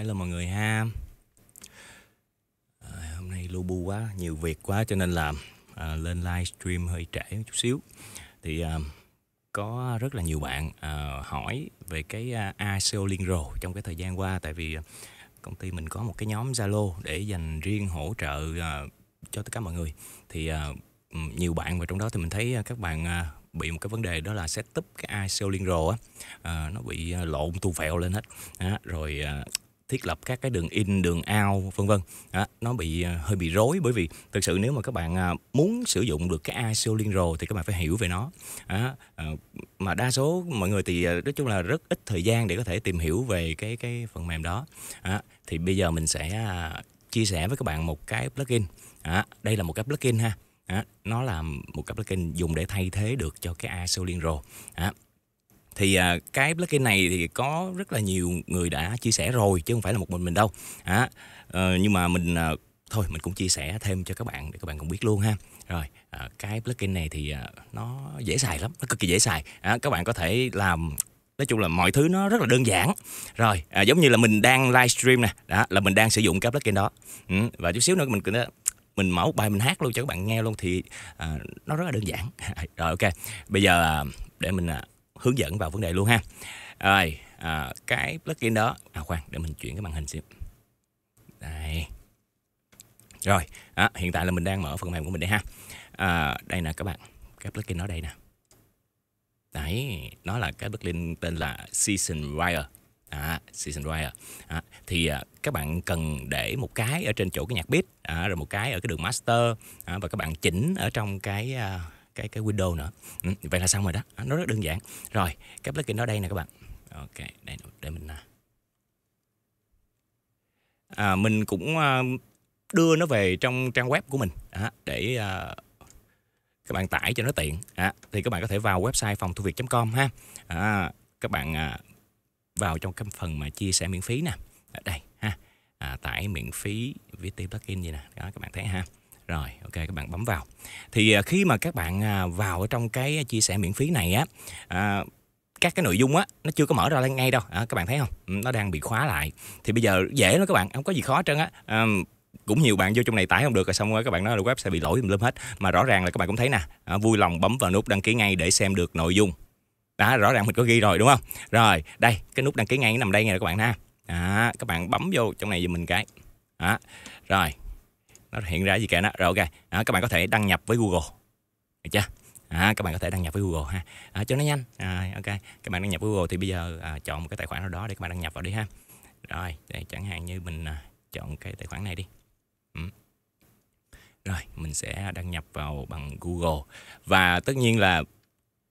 hello mọi người ha à, hôm nay lu bu quá nhiều việc quá cho nên là à, lên livestream hơi trễ một chút xíu thì à, có rất là nhiều bạn à, hỏi về cái à, Liên Rồ trong cái thời gian qua tại vì à, công ty mình có một cái nhóm Zalo để dành riêng hỗ trợ à, cho tất cả mọi người thì à, nhiều bạn và trong đó thì mình thấy à, các bạn à, bị một cái vấn đề đó là setup cái ICO liên rồ á à, nó bị à, lộn tu vẹo lên hết à, rồi à, thiết lập các cái đường in đường out vân vân nó bị à, hơi bị rối bởi vì thực sự nếu mà các bạn à, muốn sử dụng được cái ISO liên rồ thì các bạn phải hiểu về nó à, mà đa số mọi người thì à, nói chung là rất ít thời gian để có thể tìm hiểu về cái cái phần mềm đó à, thì bây giờ mình sẽ chia sẻ với các bạn một cái plugin à, đây là một cái plugin ha À, nó là một cái plugin dùng để thay thế được cho cái ISO liên rồ à, thì à, cái plugin này thì có rất là nhiều người đã chia sẻ rồi chứ không phải là một mình mình đâu à, à, nhưng mà mình à, thôi mình cũng chia sẻ thêm cho các bạn để các bạn cũng biết luôn ha rồi à, cái plugin này thì à, nó dễ xài lắm nó cực kỳ dễ xài à, các bạn có thể làm nói chung là mọi thứ nó rất là đơn giản rồi à, giống như là mình đang livestream nè đó là mình đang sử dụng cái plugin đó ừ, và chút xíu nữa mình mình mở bài mình hát luôn cho các bạn nghe luôn thì à, nó rất là đơn giản rồi ok bây giờ à, để mình à, hướng dẫn vào vấn đề luôn ha rồi à, cái plugin đó à khoan để mình chuyển cái màn hình xíu đây rồi à, hiện tại là mình đang mở phần mềm của mình đây ha à, đây nè các bạn cái plugin nó đây nè đấy nó là cái plugin tên là season wire à, season wire à, thì à, các bạn cần để một cái ở trên chỗ cái nhạc beat à, rồi một cái ở cái đường master à, và các bạn chỉnh ở trong cái à, cái cái window nữa ừ, vậy là xong rồi đó à, nó rất đơn giản rồi cái plugin nó đây nè các bạn ok đây để mình à, à mình cũng à, đưa nó về trong trang web của mình à, để à, các bạn tải cho nó tiện à, thì các bạn có thể vào website phòng thu việt.com ha à, các bạn à, vào trong cái phần mà chia sẻ miễn phí nè ở đây ha à, tải miễn phí VT plugin gì nè đó các bạn thấy ha rồi, ok các bạn bấm vào. Thì à, khi mà các bạn à, vào ở trong cái chia sẻ miễn phí này á à, các cái nội dung á nó chưa có mở ra lên ngay đâu. À, các bạn thấy không? Ừ, nó đang bị khóa lại. Thì bây giờ dễ lắm các bạn, không có gì khó hết trơn á. À, cũng nhiều bạn vô trong này tải không được rồi xong rồi các bạn nói là web sẽ bị lỗi lâm hết mà rõ ràng là các bạn cũng thấy nè à, vui lòng bấm vào nút đăng ký ngay để xem được nội dung đó rõ ràng mình có ghi rồi đúng không rồi đây cái nút đăng ký ngay nằm đây nè các bạn ha à, các bạn bấm vô trong này giùm mình cái đó rồi nó hiện ra gì kìa đó rồi ok à, các bạn có thể đăng nhập với google được chưa à, các bạn có thể đăng nhập với google ha à, cho nó nhanh à, ok các bạn đăng nhập với google thì bây giờ à, chọn một cái tài khoản nào đó để các bạn đăng nhập vào đi ha rồi đây chẳng hạn như mình à, chọn cái tài khoản này đi ừ. rồi mình sẽ đăng nhập vào bằng google và tất nhiên là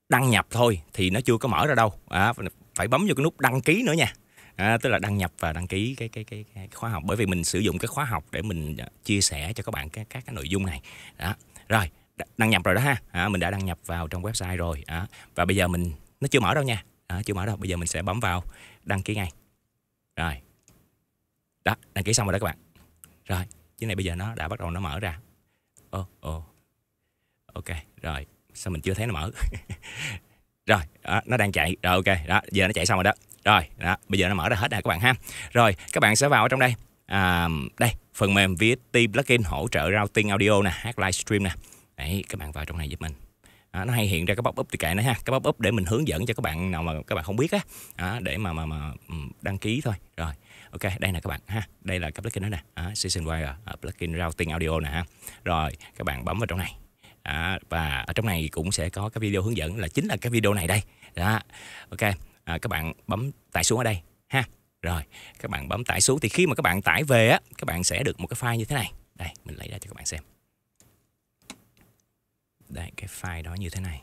đăng nhập thôi thì nó chưa có mở ra đâu à, phải bấm vô cái nút đăng ký nữa nha à, tức là đăng nhập và đăng ký cái, cái cái cái khóa học bởi vì mình sử dụng cái khóa học để mình à, chia sẻ cho các bạn các các cái nội dung này đó rồi đăng nhập rồi đó ha à, mình đã đăng nhập vào trong website rồi à, và bây giờ mình nó chưa mở đâu nha à, chưa mở đâu bây giờ mình sẽ bấm vào đăng ký ngay rồi đó đăng ký xong rồi đó các bạn rồi cái này bây giờ nó đã bắt đầu nó mở ra ô oh, ô oh. ok rồi sao mình chưa thấy nó mở rồi đó, nó đang chạy rồi ok đó giờ nó chạy xong rồi đó rồi, đó, bây giờ nó mở ra hết rồi các bạn ha. Rồi, các bạn sẽ vào ở trong đây. À, đây, phần mềm VST plugin hỗ trợ routing audio nè, hát livestream nè. Đấy, các bạn vào trong này giúp mình. À, nó hay hiện ra cái pop up thì kệ nó ha cái pop up để mình hướng dẫn cho các bạn nào mà các bạn không biết á à, để mà mà mà đăng ký thôi rồi ok đây nè các bạn ha đây là cái plugin đó nè à, season wire à, plugin routing audio nè ha rồi các bạn bấm vào trong này à, và ở trong này cũng sẽ có cái video hướng dẫn là chính là cái video này đây đó ok à, các bạn bấm tải xuống ở đây ha rồi các bạn bấm tải xuống thì khi mà các bạn tải về á các bạn sẽ được một cái file như thế này đây mình lấy ra cho các bạn xem đây cái file đó như thế này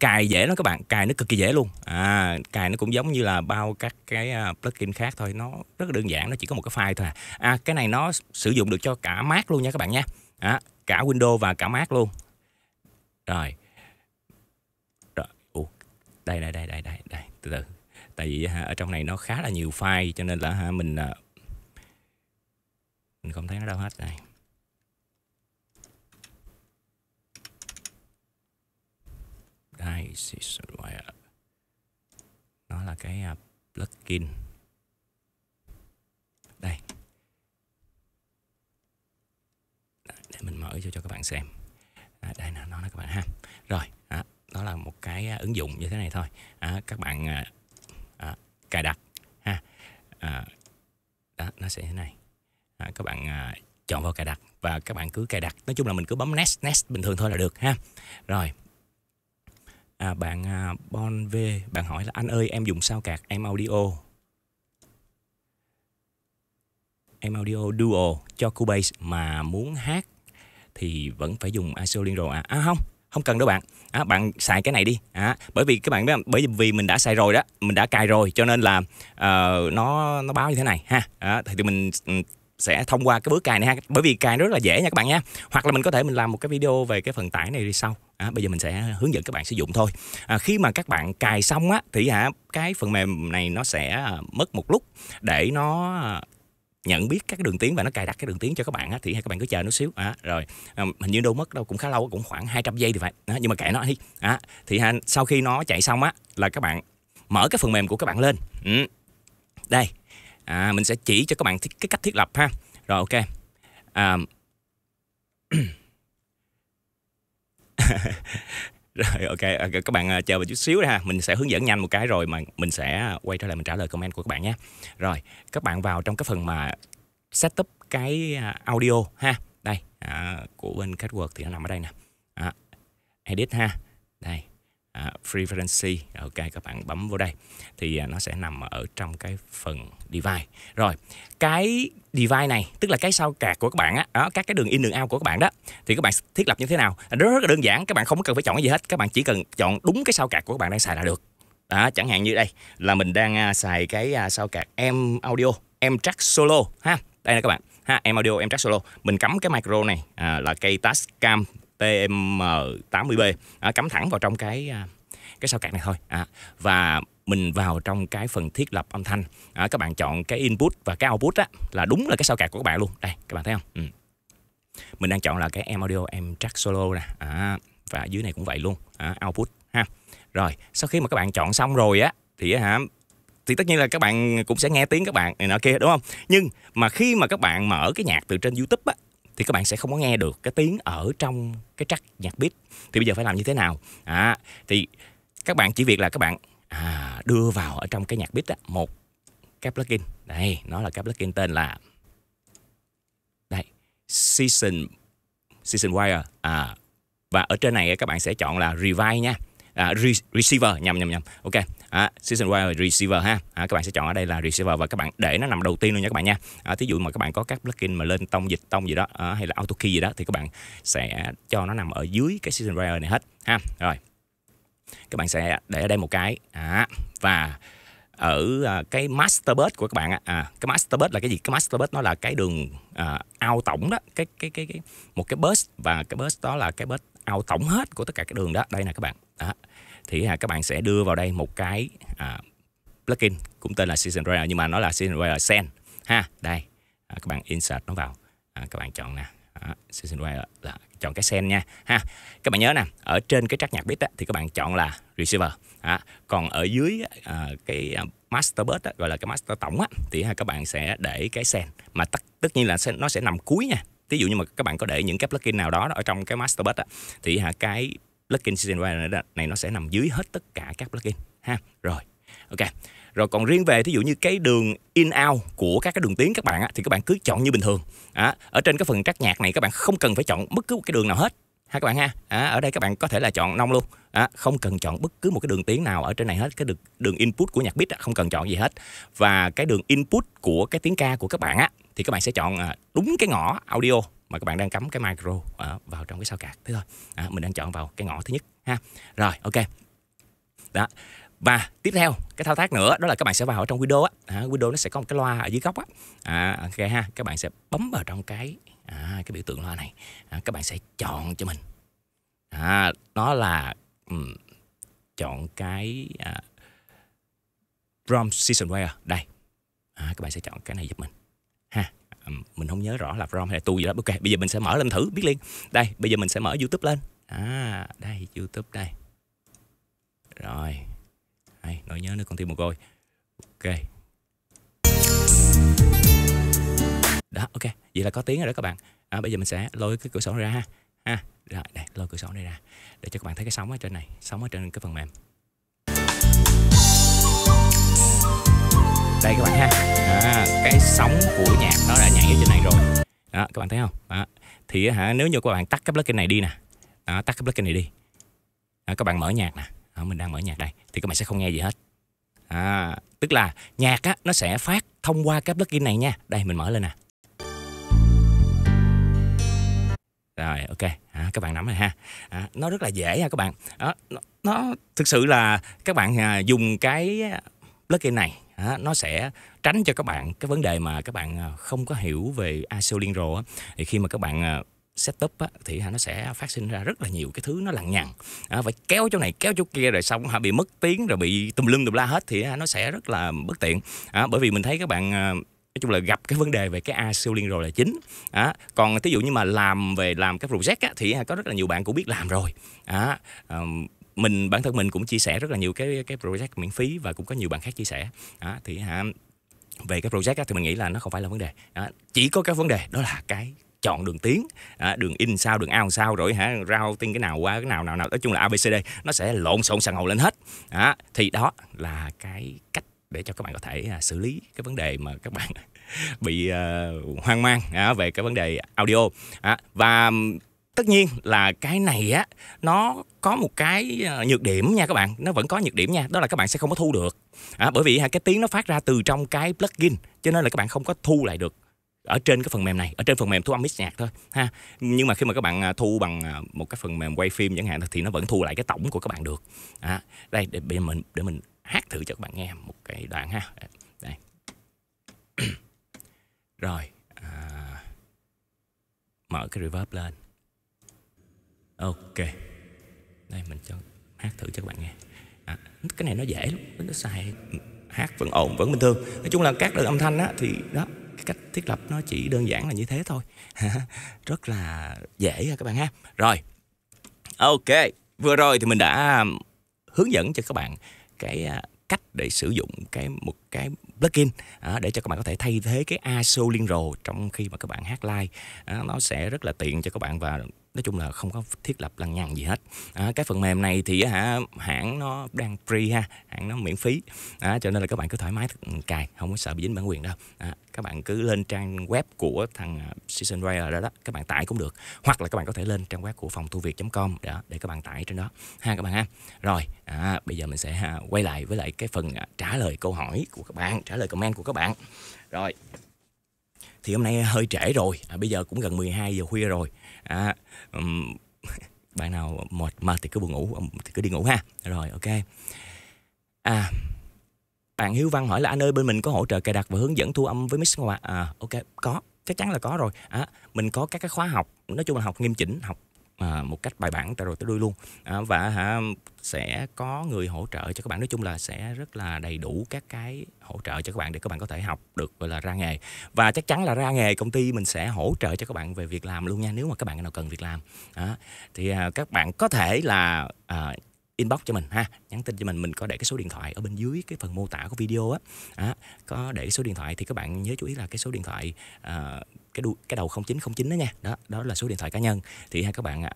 cài dễ lắm các bạn cài nó cực kỳ dễ luôn à cài nó cũng giống như là bao các cái à, plugin khác thôi nó rất là đơn giản nó chỉ có một cái file thôi à, à cái này nó sử dụng được cho cả Mac luôn nha các bạn nha à, cả Windows và cả Mac luôn rồi đây đây đây đây đây đây từ từ tại vì ha, à, ở trong này nó khá là nhiều file cho nên là ha, à, mình à, mình không thấy nó đâu hết này đây nó là cái plugin đây để mình mở cho cho các bạn xem à, đây là nó là các bạn ha rồi đó là một cái à, ứng dụng như thế này thôi à, các bạn à, à, cài đặt ha à, đó nó sẽ thế này à, các bạn à, chọn vào cài đặt và các bạn cứ cài đặt nói chung là mình cứ bấm nest nest bình thường thôi là được ha rồi à, bạn à, Bon V bạn hỏi là anh ơi em dùng sao cạc em audio em audio duo cho Cubase mà muốn hát thì vẫn phải dùng ISO liên đồ à? À không, không cần đâu bạn à, bạn xài cái này đi à, bởi vì các bạn biết bởi vì mình đã xài rồi đó mình đã cài rồi cho nên là uh, nó nó báo như thế này ha à, thì tụi mình ừ, sẽ thông qua cái bước cài này ha bởi vì cài rất là dễ nha các bạn nha hoặc là mình có thể mình làm một cái video về cái phần tải này đi sau à, bây giờ mình sẽ hướng dẫn các bạn sử dụng thôi à, khi mà các bạn cài xong á thì hả à, cái phần mềm này nó sẽ à, mất một lúc để nó à, nhận biết các đường tiếng và nó cài đặt cái đường tiếng cho các bạn á, thì các bạn cứ chờ nó xíu à, rồi à, hình như đâu mất đâu cũng khá lâu cũng khoảng 200 giây thì phải à, nhưng mà kệ nó đi à, thì ha, sau khi nó chạy xong á là các bạn mở cái phần mềm của các bạn lên ừ. đây à, mình sẽ chỉ cho các bạn cái cách thiết lập ha rồi ok à, rồi ok ờ, các bạn ờ, chờ một chút xíu ha mình sẽ hướng dẫn nhanh một cái rồi mà mình sẽ quay trở lại mình trả lời comment của các bạn nhé rồi các bạn vào trong cái phần mà setup cái à, audio ha đây à, của bên catword thì nó nằm ở đây nè à, edit ha đây à, frequency ok các bạn bấm vô đây thì à, nó sẽ nằm ở trong cái phần device rồi cái device này tức là cái sao cạc của các bạn á đó, các cái đường in đường out của các bạn đó thì các bạn thiết lập như thế nào đó rất là đơn giản các bạn không cần phải chọn cái gì hết các bạn chỉ cần chọn đúng cái sao cạc của các bạn đang xài là được đó, chẳng hạn như đây là mình đang à, xài cái à, sao cạc em audio em track solo ha đây nè các bạn ha em audio em track solo mình cắm cái micro này à, là cây Tascam TM80B à, cắm thẳng vào trong cái à, cái sao cạc này thôi à, và mình vào trong cái phần thiết lập âm thanh à, các bạn chọn cái input và cái output á, là đúng là cái sao cạc của các bạn luôn đây các bạn thấy không ừ. mình đang chọn là cái em audio em track solo nè à, và dưới này cũng vậy luôn à, output ha rồi sau khi mà các bạn chọn xong rồi á thì hả thì tất nhiên là các bạn cũng sẽ nghe tiếng các bạn này nọ kia đúng không nhưng mà khi mà các bạn mở cái nhạc từ trên youtube á thì các bạn sẽ không có nghe được cái tiếng ở trong cái track nhạc beat thì bây giờ phải làm như thế nào à, thì các bạn chỉ việc là các bạn à, đưa vào ở trong cái nhạc beat á, một cái plugin đây nó là cái plugin tên là đây season season wire à và ở trên này các bạn sẽ chọn là revive nha à, re, receiver nhầm nhầm nhầm ok à, season wire receiver ha à, các bạn sẽ chọn ở đây là receiver và các bạn để nó nằm đầu tiên luôn nha các bạn nha à, thí dụ mà các bạn có các plugin mà lên tông dịch tông gì đó à, hay là auto key gì đó thì các bạn sẽ cho nó nằm ở dưới cái season wire này hết ha rồi các bạn sẽ để ở đây một cái à, và ở à, cái master bus của các bạn à, cái master bus là cái gì cái master bus nó là cái đường à, ao tổng đó cái cái cái cái một cái bus và cái bus đó là cái bus ao tổng hết của tất cả các đường đó đây nè các bạn đó thì à, các bạn sẽ đưa vào đây một cái à, plugin cũng tên là Season Rail nhưng mà nó là Season Rail Sen ha đây à, các bạn insert nó vào à, các bạn chọn nè à, Season Rail là chọn cái sen nha ha các bạn nhớ nè ở trên cái track nhạc beat thì các bạn chọn là receiver à, còn ở dưới à, cái à, master bus gọi là cái master tổng á, thì à, các bạn sẽ để cái sen mà tất tất nhiên là nó sẽ nằm cuối nha ví dụ như mà các bạn có để những cái plugin nào đó ở trong cái master bus á, thì à, cái plugin CityWire này nó sẽ nằm dưới hết tất cả các plugin ha rồi ok rồi còn riêng về thí dụ như cái đường in out của các cái đường tiếng các bạn á, thì các bạn cứ chọn như bình thường à, ở trên cái phần trắc nhạc này các bạn không cần phải chọn bất cứ một cái đường nào hết ha các bạn ha à, ở đây các bạn có thể là chọn nông luôn à, không cần chọn bất cứ một cái đường tiếng nào ở trên này hết cái đường, đường input của nhạc beat không cần chọn gì hết và cái đường input của cái tiếng ca của các bạn á thì các bạn sẽ chọn à, đúng cái ngõ audio mà các bạn đang cắm cái micro uh, vào trong cái sao cạc thế thôi à, mình đang chọn vào cái ngõ thứ nhất ha rồi ok đó và tiếp theo cái thao tác nữa đó là các bạn sẽ vào ở trong video á video nó sẽ có một cái loa ở dưới góc á à, ok ha các bạn sẽ bấm vào trong cái à, cái biểu tượng loa này à, các bạn sẽ chọn cho mình à, đó là um, chọn cái à, drum seasonware đây à, các bạn sẽ chọn cái này giúp mình ha mình không nhớ rõ là from hay là tu gì đó ok bây giờ mình sẽ mở lên thử biết liền đây bây giờ mình sẽ mở youtube lên à đây youtube đây rồi hay nói nhớ nữa con tim mồ côi ok đó ok vậy là có tiếng rồi đó các bạn à, bây giờ mình sẽ lôi cái cửa sổ ra ha ha rồi đây lôi cửa sổ này ra để cho các bạn thấy cái sóng ở trên này sóng ở trên cái phần mềm đây các bạn ha à, cái sóng của nhạc nó đã nhảy ở trên này rồi đó các bạn thấy không đó. thì hả nếu như các bạn tắt cái plugin này đi nè đó, tắt cái plugin này đi đó, các bạn mở nhạc nè đó, mình đang mở nhạc đây thì các bạn sẽ không nghe gì hết à, tức là nhạc á, nó sẽ phát thông qua cái plugin này nha đây mình mở lên nè rồi ok à, các bạn nắm rồi ha à, nó rất là dễ ha các bạn đó, nó, nó thực sự là các bạn à, dùng cái plugin này À, nó sẽ tránh cho các bạn cái vấn đề mà các bạn à, không có hiểu về ISO Liên Rồ thì khi mà các bạn à, setup á, thì nó sẽ phát sinh ra rất là nhiều cái thứ nó lằng nhằng à, phải kéo chỗ này kéo chỗ kia rồi xong bị mất tiếng rồi bị tùm lưng tùm la hết thì nó sẽ rất là bất tiện à, bởi vì mình thấy các bạn nói chung là gặp cái vấn đề về cái ISO liên rồi là chính à, còn thí dụ như mà làm về làm cái project á, thì có rất là nhiều bạn cũng biết làm rồi à, um, mình bản thân mình cũng chia sẻ rất là nhiều cái cái project miễn phí và cũng có nhiều bạn khác chia sẻ đó, thì hả về cái project á, thì mình nghĩ là nó không phải là vấn đề đó, chỉ có cái vấn đề đó là cái chọn đường tiến đường in sao đường out sao rồi hả tin cái nào qua cái nào nào nào nói chung là abcd nó sẽ lộn xộn sàn hồ lên hết à, thì đó là cái cách để cho các bạn có thể à, xử lý cái vấn đề mà các bạn bị uh, hoang mang à, về cái vấn đề audio à, và tất nhiên là cái này á nó có một cái ờ, nhược điểm nha các bạn nó vẫn có nhược điểm nha đó là các bạn sẽ không có thu được à, bởi vì cái tiếng nó phát ra từ trong cái plugin cho nên là các bạn không có thu lại được ở trên cái phần mềm này ở trên phần mềm thu âm mix nhạc thôi ha nhưng mà khi mà các bạn à, thu bằng à, một cái phần mềm quay phim chẳng hạn thì nó vẫn thu lại cái tổng của các bạn được à, đây để, để mình để mình hát thử cho các bạn nghe một cái đoạn ha đây rồi à, mở cái reverb lên ok đây mình cho hát thử cho các bạn nghe à, cái này nó dễ lắm nó xài hát vẫn ổn vẫn bình thường nói chung là các đường âm thanh á thì đó cái cách thiết lập nó chỉ đơn giản là như thế thôi rất là dễ các bạn ha rồi ok vừa rồi thì mình đã hướng dẫn cho các bạn cái à, cách để sử dụng cái một cái plugin à, để cho các bạn có thể thay thế cái ASO liên Linro trong khi mà các bạn hát live à, nó sẽ rất là tiện cho các bạn và nói chung là không có thiết lập lằng nhằng gì hết à, cái phần mềm này thì hả hãng nó đang free ha hãng nó miễn phí à, cho nên là các bạn cứ thoải mái ừ, cài không có sợ bị dính bản quyền đâu à, các bạn cứ lên trang web của thằng Season à, Rare đó đó các bạn tải cũng được hoặc là các bạn có thể lên trang web của phòng thu việt.com đó để các bạn tải trên đó ha các bạn ha rồi à, bây giờ mình sẽ ha, à, quay lại với lại cái phần à, trả lời câu hỏi của các bạn trả lời comment của các bạn rồi thì hôm nay hơi trễ rồi à, bây giờ cũng gần 12 giờ khuya rồi à, um, bạn nào mệt mệt thì cứ buồn ngủ thì cứ đi ngủ ha rồi ok à bạn Hiếu Văn hỏi là anh ơi bên mình có hỗ trợ cài đặt và hướng dẫn thu âm với mix không ạ? À? à ok có chắc chắn là có rồi. À, mình có các cái khóa học nói chung là học nghiêm chỉnh học à, một cách bài bản từ rồi tới đuôi luôn à, và hả sẽ có người hỗ trợ cho các bạn nói chung là sẽ rất là đầy đủ các cái hỗ trợ cho các bạn để các bạn có thể học được gọi là ra nghề và chắc chắn là ra nghề công ty mình sẽ hỗ trợ cho các bạn về việc làm luôn nha nếu mà các bạn nào cần việc làm à, thì à, các bạn có thể là à, inbox cho mình ha nhắn tin cho mình mình có để cái số điện thoại ở bên dưới cái phần mô tả của video á à, có để số điện thoại thì các bạn nhớ chú ý là cái số điện thoại à, cái đu, cái đầu 0909 đó nha đó đó là số điện thoại cá nhân thì ha các bạn ạ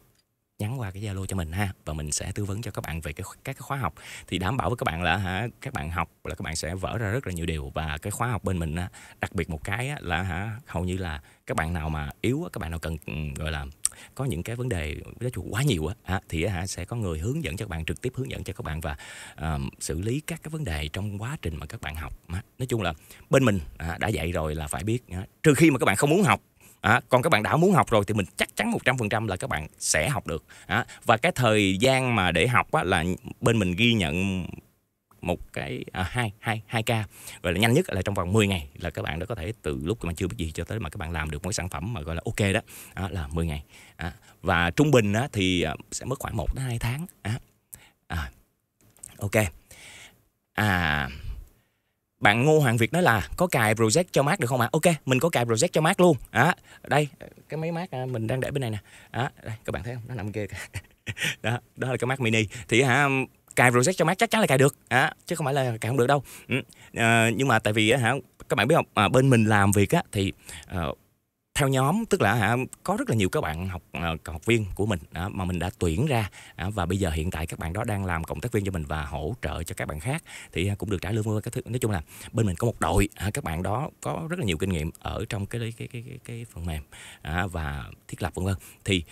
nhắn qua cái Zalo cho mình ha và mình sẽ tư vấn cho các bạn về cái các cái khóa học thì đảm bảo với các bạn là hả các bạn học là các bạn sẽ vỡ ra rất là nhiều điều và cái khóa học bên mình đặc biệt một cái là hả hầu như là các bạn nào mà yếu các bạn nào cần ừ, gọi là có những cái vấn đề giáo dục quá nhiều á thì hả sẽ có người hướng dẫn cho các bạn trực tiếp hướng dẫn cho các bạn và um, xử lý các cái vấn đề trong quá trình mà các bạn học nói chung là bên mình à, đã dạy rồi là phải biết à, trừ khi mà các bạn không muốn học À, còn các bạn đã muốn học rồi thì mình chắc chắn 100% là các bạn sẽ học được. À, và cái thời gian mà để học á, là bên mình ghi nhận một cái à, hai hai hai ca gọi là nhanh nhất là trong vòng 10 ngày là các bạn đã có thể từ lúc mà chưa biết gì cho tới mà các bạn làm được một sản phẩm mà gọi là ok đó à, là 10 ngày à, và trung bình á, thì à, sẽ mất khoảng 1 đến 2 tháng à, à, ok à bạn Ngô Hoàng Việt nói là có cài project cho mát được không ạ? À? Ok, mình có cài project cho mát luôn. À, đây, cái máy mát à, mình đang để bên này nè. À, đây, các bạn thấy không? Nó nằm kia. đó, đó là cái mát mini. Thì hả à, cài project cho Mac chắc chắn là cài được à, chứ không phải là cài không được đâu ừ. à, nhưng mà tại vì hả các bạn biết không à, bên mình làm việc á thì à, theo nhóm tức là hả có rất là nhiều các bạn học ờ, học viên của mình à, mà mình đã tuyển ra à, và bây giờ hiện tại các bạn đó đang làm cộng tác viên cho mình và hỗ trợ cho các bạn khác thì à, cũng được trả lương với các thứ nói chung là bên mình có một đội à, các bạn đó có rất là nhiều kinh nghiệm ở trong cái cái cái cái, cái phần mềm à, và thiết lập vân vân thì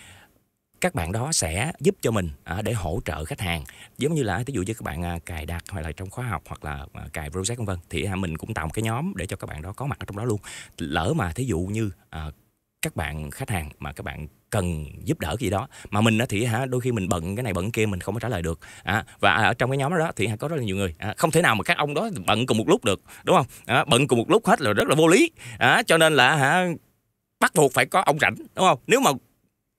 các bạn đó sẽ giúp cho mình à, để hỗ trợ khách hàng giống như là ví dụ như các bạn à, cài đặt hoặc là trong khóa học hoặc là à, cài project vân vân thì à, mình cũng tạo một cái nhóm để cho các bạn đó có mặt ở trong đó luôn lỡ mà thí dụ như à, các bạn khách hàng mà các bạn cần giúp đỡ gì đó mà mình thì hả đôi khi mình bận cái này bận kia mình không có trả lời được à, và à, ở trong cái nhóm đó thì à, có rất là nhiều người à, không thể nào mà các ông đó bận cùng một lúc được đúng không à, bận cùng một lúc hết là rất là vô lý à, cho nên là hả bắt buộc phải có ông rảnh đúng không nếu mà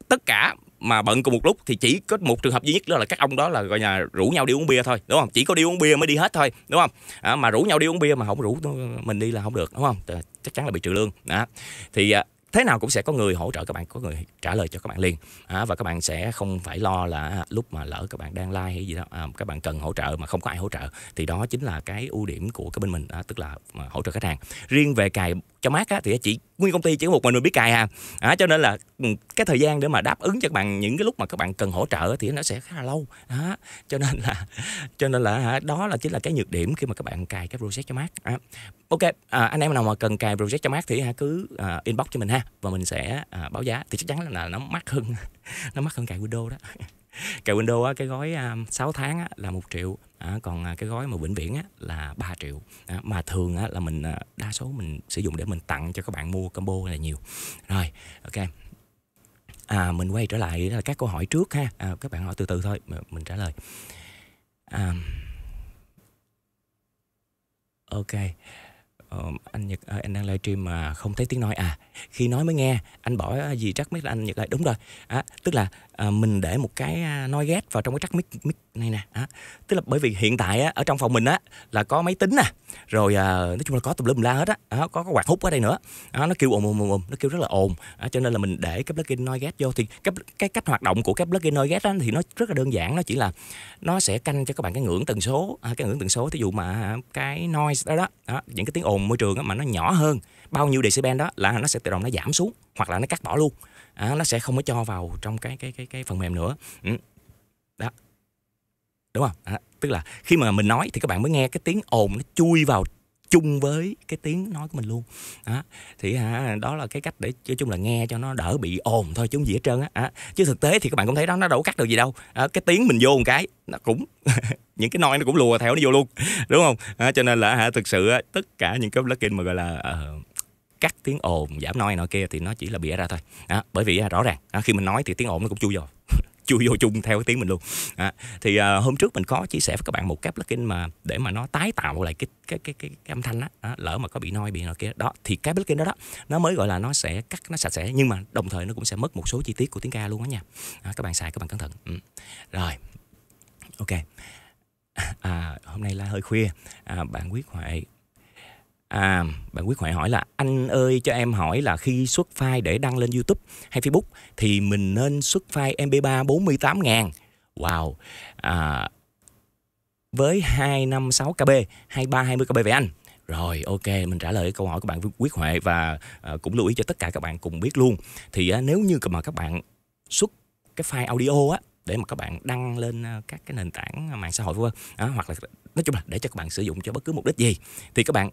tất cả mà bận cùng một lúc thì chỉ có một trường hợp duy nhất đó là các ông đó là gọi nhà rủ nhau đi uống bia thôi đúng không chỉ có đi uống bia mới đi hết thôi đúng không à, mà rủ nhau đi uống bia mà không rủ mình đi là không được đúng không chắc chắn là bị trừ lương đó thì à, thế nào cũng sẽ có người hỗ trợ các bạn có người trả lời cho các bạn liền à, và các bạn sẽ không phải lo là à, lúc mà lỡ các bạn đang like hay gì đó à, các bạn cần hỗ trợ mà không có ai hỗ trợ thì đó chính là cái ưu điểm của cái bên mình à, tức là à, hỗ trợ khách hàng riêng về cài cho mát á, thì chỉ nguyên công ty chỉ có một mình mình biết cài à. à cho nên là ừ, cái thời gian để mà đáp ứng cho các bạn những cái lúc mà các bạn cần hỗ trợ thì nó sẽ khá là lâu đó cho nên là cho nên là à, đó là chính là cái nhược điểm khi mà các bạn cài cái project cho mát à, ok à, anh em nào mà cần cài project cho mát thì cứ à, inbox cho mình ha và mình sẽ à, báo giá thì chắc chắn là nó mắc hơn nó mắc hơn cài Windows đó cài Windows á, cái gói à, 6 tháng á, là một triệu à, còn à, cái gói mà vĩnh viễn á, là 3 triệu à, mà thường á, là mình à, đa số mình sử dụng để mình tặng cho các bạn mua combo là nhiều rồi ok à, mình quay trở lại là các câu hỏi trước ha à, các bạn hỏi từ từ thôi mình trả lời à, ok anh Nhật ơi à, anh đang livestream mà không thấy tiếng nói à khi nói mới nghe anh bỏ gì chắc mấy anh Nhật lại đúng rồi à, tức là à, mình để một cái à, noi ghét vào trong cái trắc mic mic này nè à, tức là bởi vì hiện tại á, ở trong phòng mình á là có máy tính nè rồi à, nói chung là có tùm lum la hết á à, có có quạt hút ở đây nữa à, nó kêu ồn ồn ồn nó kêu rất là ồn à, cho nên là mình để cái plugin noi ghét vô thì cái cái cách hoạt động của cái plugin noi ghét đó thì nó rất là đơn giản nó chỉ là nó sẽ canh cho các bạn cái ngưỡng tần số à, cái ngưỡng tần số thí dụ mà cái noise đó đó, đó những cái tiếng ồn môi trường đó, mà nó nhỏ hơn bao nhiêu decibel đó là nó sẽ tự động nó giảm xuống hoặc là nó cắt bỏ luôn à, nó sẽ không có cho vào trong cái cái cái cái phần mềm nữa ừ. đó đúng không à, tức là khi mà mình nói thì các bạn mới nghe cái tiếng ồn nó chui vào chung với cái tiếng nói của mình luôn đó. thì à, đó là cái cách để nói chung là nghe cho nó đỡ bị ồn thôi chúng gì hết trơn á à, chứ thực tế thì các bạn cũng thấy đó nó đâu có cắt được gì đâu à, cái tiếng mình vô một cái nó cũng những cái noi nó cũng lùa theo nó vô luôn đúng không à, cho nên là à, thực sự tất cả những cái plugin mà gọi là uh, cắt tiếng ồn giảm noi nọ kia thì nó chỉ là bịa ra thôi đó, bởi vì rõ ràng đó, khi mình nói thì tiếng ồn nó cũng chui vô chui vô chung theo cái tiếng mình luôn à, thì à, hôm trước mình có chia sẻ với các bạn một cái plugin mà để mà nó tái tạo lại cái cái cái cái, cái âm thanh đó, đó lỡ mà có bị noi bị nào kia đó thì cái plugin đó đó nó mới gọi là nó sẽ cắt nó sạch sẽ nhưng mà đồng thời nó cũng sẽ mất một số chi tiết của tiếng ca luôn á nha à, các bạn xài các bạn cẩn thận ừ. rồi ok à, hôm nay là hơi khuya à, bạn quyết huệ À, bạn Quyết Huệ hỏi là anh ơi cho em hỏi là khi xuất file để đăng lên YouTube hay Facebook thì mình nên xuất file MP3 48 ngàn. Wow. À, với 256 KB, 2320 KB vậy anh. Rồi ok, mình trả lời câu hỏi của bạn Quyết Huệ và uh, cũng lưu ý cho tất cả các bạn cùng biết luôn. Thì uh, nếu như mà các bạn xuất cái file audio á để mà các bạn đăng lên à, các cái nền tảng mạng xã hội vân vân, hoặc là nói chung là để cho các bạn sử dụng cho bất cứ mục đích gì thì các bạn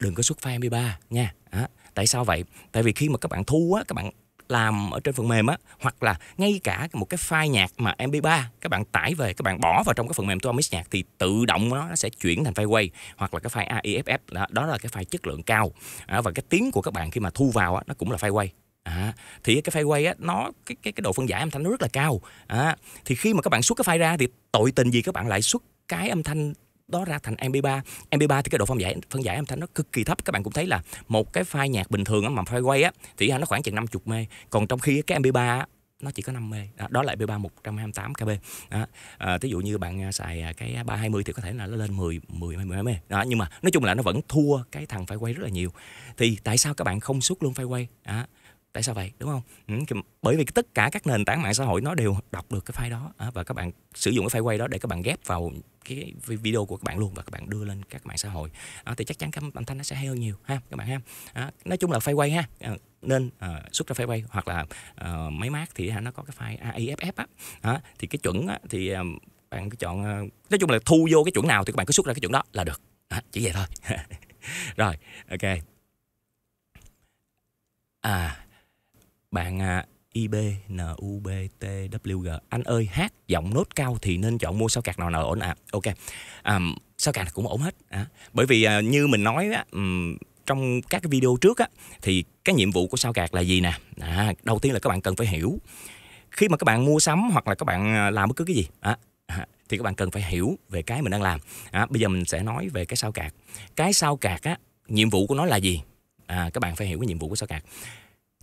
đừng có xuất file MP3 nha. À, tại sao vậy? Tại vì khi mà các bạn thu á, các bạn làm ở trên phần mềm á hoặc là ngay cả một cái file nhạc mà MP3 các bạn tải về các bạn bỏ vào trong cái phần mềm Tomix nhạc thì tự động nó sẽ chuyển thành file quay hoặc là cái file AIFF e đó, đó là cái file chất lượng cao à, và cái tiếng của các bạn khi mà thu vào á, nó cũng là file quay À, thì cái file quay á, nó cái cái cái độ phân giải âm thanh nó rất là cao. À, thì khi mà các bạn xuất cái file ra thì tội tình gì các bạn lại xuất cái âm thanh đó ra thành MP3 MP3 thì cái độ phân giải phân giải âm thanh nó cực kỳ thấp các bạn cũng thấy là một cái file nhạc bình thường mà file quay á thì nó khoảng chừng 50 mê còn trong khi cái MP3 nó chỉ có 5 mê đó, đó là MP3 128 kb đó. À, ví dụ như bạn à, xài à, cái 320 thì có thể là nó lên 10 10 10 mê đó nhưng mà nói chung là nó vẫn thua cái thằng file quay rất là nhiều thì tại sao các bạn không xuất luôn file quay đó. tại sao vậy đúng không ừ, bởi vì tất cả các nền tảng mạng xã hội nó đều đọc được cái file đó và các bạn sử dụng cái file quay đó để các bạn ghép vào cái video của các bạn luôn và các bạn đưa lên các mạng xã hội à, thì chắc chắn cái âm thanh nó sẽ hay hơn nhiều ha các bạn ha à, nói chung là quay ha à, nên à, xuất ra file quay hoặc là à, máy mát thì ha nó có cái file AIFF á à, thì cái chuẩn á, thì à, bạn cứ chọn à, nói chung là thu vô cái chuẩn nào thì các bạn cứ xuất ra cái chuẩn đó là được à, chỉ vậy thôi rồi ok à bạn à, I B N U B T W G anh ơi hát giọng nốt cao thì nên chọn mua sao cạc nào nào ổn à ok à, sao cạc cũng ổn hết à, bởi vì à, như mình nói á, um, trong các cái video trước á, thì cái nhiệm vụ của sao cạc là gì nè à, đầu tiên là các bạn cần phải hiểu khi mà các bạn mua sắm hoặc là các bạn à, làm bất cứ cái gì à, à, thì các bạn cần phải hiểu về cái mình đang làm à, bây giờ mình sẽ nói về cái sao cạc cái sao cạc á nhiệm vụ của nó là gì à, các bạn phải hiểu cái nhiệm vụ của sao cạc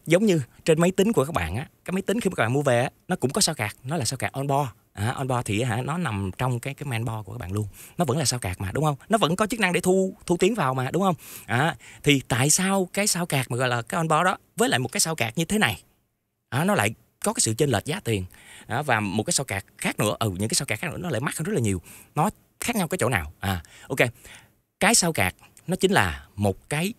giống như trên máy tính của các bạn á cái máy tính khi các bạn mua về á nó cũng có sao cạc nó là sao cạc on board À, on board thì hả nó nằm trong cái cái main board của các bạn luôn nó vẫn là sao cạc mà đúng không nó vẫn có chức năng để thu thu tiếng vào mà đúng không à, thì tại sao cái sao cạc mà gọi là cái on board đó với lại một cái sao cạc như thế này à, nó lại có cái sự chênh lệch giá tiền à, và một cái sao cạc khác nữa ừ những cái sao cạc khác nữa nó lại mắc hơn rất là nhiều nó khác nhau cái chỗ nào à ok cái sao cạc nó chính là một cái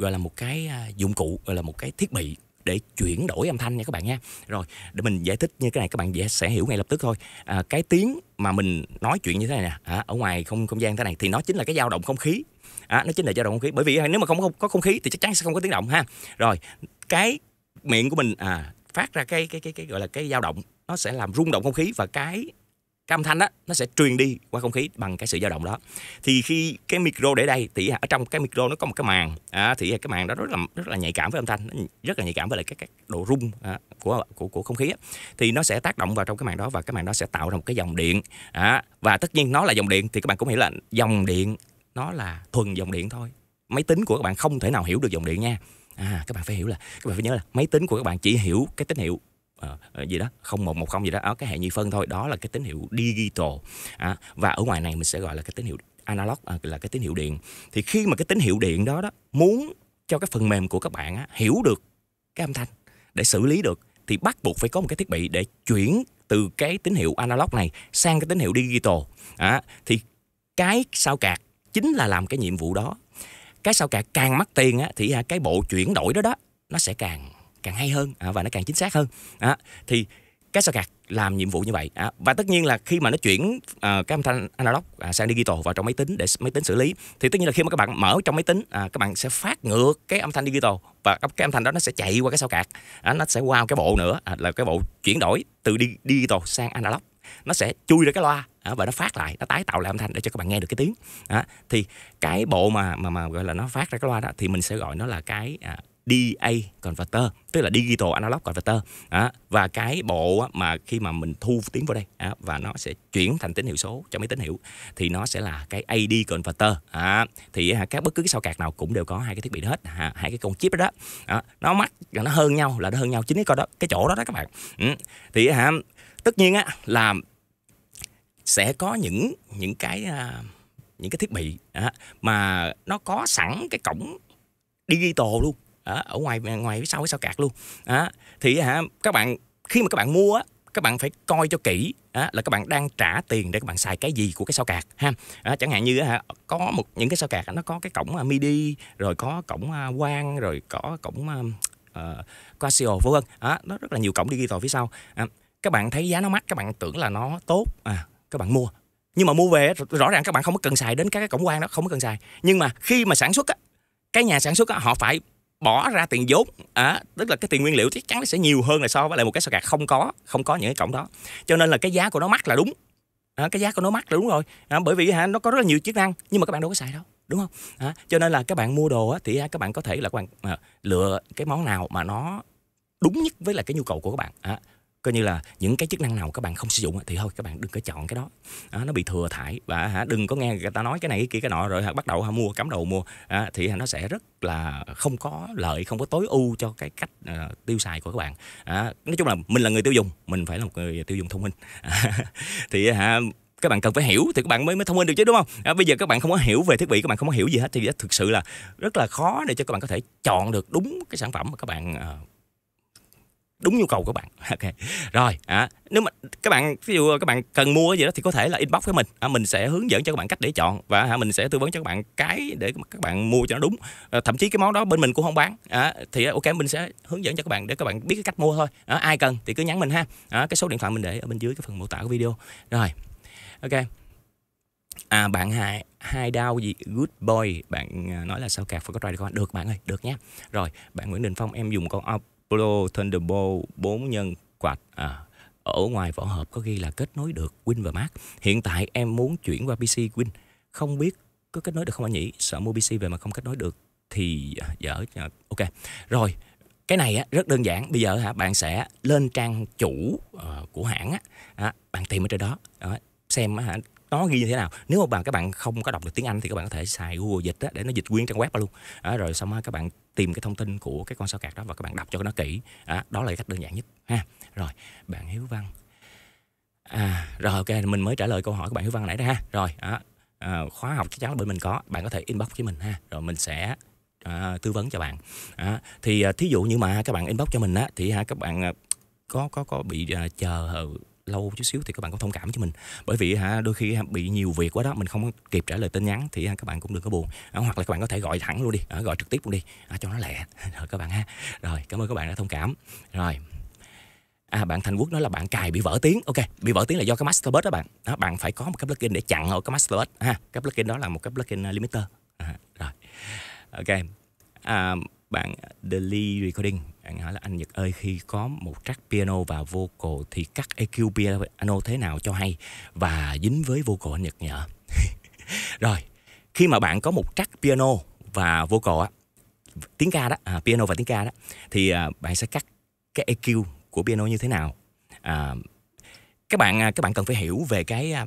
gọi là một cái à, dụng cụ gọi là một cái thiết bị để chuyển đổi âm thanh nha các bạn nha rồi để mình giải thích như cái này các bạn dễ sẽ hiểu ngay lập tức thôi à, cái tiếng mà mình nói chuyện như thế này nè à, ở ngoài không không gian thế này thì nó chính là cái dao động không khí à, nó chính là dao động không khí bởi vì nếu mà không, không có không khí thì chắc chắn sẽ không có tiếng động ha rồi cái miệng của mình à, phát ra cái cái cái cái gọi là cái dao động nó sẽ làm rung động không khí và cái cái âm thanh đó nó sẽ truyền đi qua không khí bằng cái sự dao động đó thì khi cái micro để đây thì ở trong cái micro nó có một cái màng à, thì cái màng đó rất là rất là nhạy cảm với âm thanh rất là nhạy cảm với lại cái, cái độ rung à, của của của không khí á. thì nó sẽ tác động vào trong cái màng đó và cái màng đó sẽ tạo ra một cái dòng điện à, và tất nhiên nó là dòng điện thì các bạn cũng hiểu là dòng điện nó là thuần dòng điện thôi máy tính của các bạn không thể nào hiểu được dòng điện nha à, các bạn phải hiểu là các bạn phải nhớ là máy tính của các bạn chỉ hiểu cái tín hiệu uh, gì đó 0110 gì đó ở cái hệ nhị phân thôi đó là cái tín hiệu digital à, và ở ngoài này mình sẽ gọi là cái tín hiệu analog à, là cái tín hiệu điện thì khi mà cái tín hiệu điện đó đó muốn cho cái phần mềm của các bạn á, hiểu được cái âm thanh để xử lý được thì bắt buộc phải có một cái thiết bị để chuyển từ cái tín hiệu analog này sang cái tín hiệu digital à, thì cái sao cạc chính là làm cái nhiệm vụ đó cái sao cạc càng mắc tiền á, thì à, cái bộ chuyển đổi đó đó nó sẽ càng càng hay hơn à, và nó càng chính xác hơn à, thì cái sao cạc làm nhiệm vụ như vậy à, và tất nhiên là khi mà nó chuyển uh, cái âm thanh analog uh, sang digital vào trong máy tính để máy tính xử lý thì tất nhiên là khi mà các bạn mở trong máy tính uh, các bạn sẽ phát ngược cái âm thanh digital và cái âm thanh đó nó sẽ chạy qua cái sao cạc à, nó sẽ qua wow cái bộ nữa à, là cái bộ chuyển đổi từ đi digital sang analog nó sẽ chui ra cái loa à, và nó phát lại nó tái tạo lại âm thanh để cho các bạn nghe được cái tiếng à, thì cái bộ mà mà mà gọi là nó phát ra cái loa đó thì mình sẽ gọi nó là cái à, DA converter tức là digital analog converter à, và cái bộ mà khi mà mình thu tiếng vào đây à, và nó sẽ chuyển thành tín hiệu số cho mấy tín hiệu thì nó sẽ là cái AD converter à, thì à, các bất cứ cái sao cạc nào cũng đều có hai cái thiết bị đó hết à, hai cái con chip đó, À, nó mắc nó hơn nhau là nó hơn nhau chính cái con đó cái chỗ đó đó các bạn ừ. thì à, tất nhiên á là sẽ có những những cái à, những cái thiết bị à, mà nó có sẵn cái cổng digital luôn ở, ở ngoài ngoài phía sau cái sao cạc luôn à, thì hả các bạn khi mà các bạn mua á các bạn phải coi cho kỹ á, là các bạn đang trả tiền để các bạn xài cái gì của cái sao cạc ha à, chẳng hạn như hả, có một những cái sao cạc nó có cái cổng à, midi rồi có cổng à, quang rồi có cổng uh, Casio vân vân à, nó rất là nhiều cổng digital phía sau à, các bạn thấy giá nó mắc các bạn tưởng là nó tốt à, các bạn mua nhưng mà mua về rõ ràng các bạn không có cần xài đến các cái cổng quan đó không có cần xài nhưng mà khi mà sản xuất á, cái nhà sản xuất á, họ phải bỏ ra tiền vốn à, tức là cái tiền nguyên liệu chắc chắn nó sẽ nhiều hơn là so với lại một cái sò gạt không có không có những cái cổng đó cho nên là cái giá của nó mắc là đúng à, cái giá của nó mắc là đúng rồi à, bởi vì hả nó có rất là nhiều chức năng nhưng mà các bạn đâu có xài đâu đúng không à, cho nên là các bạn mua đồ á, thì các bạn có thể là các bạn à, lựa cái món nào mà nó đúng nhất với là cái nhu cầu của các bạn à, coi như là những cái chức năng nào các bạn không sử dụng thì thôi các bạn đừng có chọn cái đó à, nó bị thừa thải và hả đừng có nghe người ta nói cái này cái kia cái nọ rồi hả bắt đầu hả mua cắm đầu mua à, thì hả, nó sẽ rất là không có lợi không có tối ưu cho cái cách à, tiêu xài của các bạn à, nói chung là mình là người tiêu dùng mình phải là một người tiêu dùng thông minh à, thì hả các bạn cần phải hiểu thì các bạn mới mới thông minh được chứ đúng không à, bây giờ các bạn không có hiểu về thiết bị các bạn không có hiểu gì hết thì thực sự là rất là khó để cho các bạn có thể chọn được đúng cái sản phẩm mà các bạn à, đúng nhu cầu của bạn ok rồi à, nếu mà các bạn ví dụ các bạn cần mua cái gì đó thì có thể là inbox với mình à, mình sẽ hướng dẫn cho các bạn cách để chọn và à, mình sẽ tư vấn cho các bạn cái để các bạn mua cho nó đúng à, thậm chí cái món đó bên mình cũng không bán à, thì à, ok mình sẽ hướng dẫn cho các bạn để các bạn biết cái cách mua thôi à, ai cần thì cứ nhắn mình ha à, cái số điện thoại mình để ở bên dưới cái phần mô tả của video rồi ok à bạn hai hai đau gì good boy bạn à, nói là sao cạc phải có trai được không được bạn ơi được nhé rồi bạn nguyễn đình phong em dùng con Pro Thunderbolt 4 nhân quạt à, ở ngoài vỏ hộp có ghi là kết nối được Win và Mac. Hiện tại em muốn chuyển qua PC Win, không biết có kết nối được không anh nhỉ? Sợ mua PC về mà không kết nối được thì à, dở à, ok. Rồi, cái này á, rất đơn giản bây giờ hả bạn sẽ lên trang chủ uh, của hãng á, á à, bạn tìm ở trên đó đó xem hả nó ghi như thế nào nếu mà bạn các bạn không có đọc được tiếng anh thì các bạn có thể xài google dịch á, để nó dịch nguyên trang web ra luôn đó, rồi xong á, các bạn tìm cái thông tin của cái con sao cạc đó và các bạn đọc cho nó kỹ à, đó là cách đơn giản nhất ha rồi bạn hiếu văn à, rồi ok mình mới trả lời câu hỏi của bạn hiếu văn nãy đây ha rồi à, à, khóa học chắc chắn là bên mình có bạn có thể inbox với mình ha rồi mình sẽ à, tư vấn cho bạn à, thì à, thí dụ như mà các bạn inbox cho mình á thì ha các bạn à, có có có bị à, chờ lâu chút xíu thì các bạn có thông cảm cho mình bởi vì hả đôi khi bị nhiều việc quá đó mình không kịp trả lời tin nhắn thì các bạn cũng đừng có buồn à, hoặc là các bạn có thể gọi thẳng luôn đi à, gọi trực tiếp luôn đi à, cho nó lẹ rồi các bạn ha rồi cảm ơn các bạn đã thông cảm rồi À, bạn Thành Quốc nói là bạn cài bị vỡ tiếng Ok, bị vỡ tiếng là do cái masterbus đó bạn đó, Bạn phải có một cái plugin để chặn ở cái masterbus ha. Cái plugin đó là một cái plugin limiter à, Rồi Ok à, bạn à, Daily Recording bạn hỏi là anh Nhật ơi khi có một track piano và vocal thì cắt EQ piano thế nào cho hay và dính với vocal anh Nhật nhở rồi khi mà bạn có một track piano và vocal á tiếng ca đó à, piano và tiếng ca đó thì à, bạn sẽ cắt cái EQ của piano như thế nào à, các bạn à, các bạn cần phải hiểu về cái à,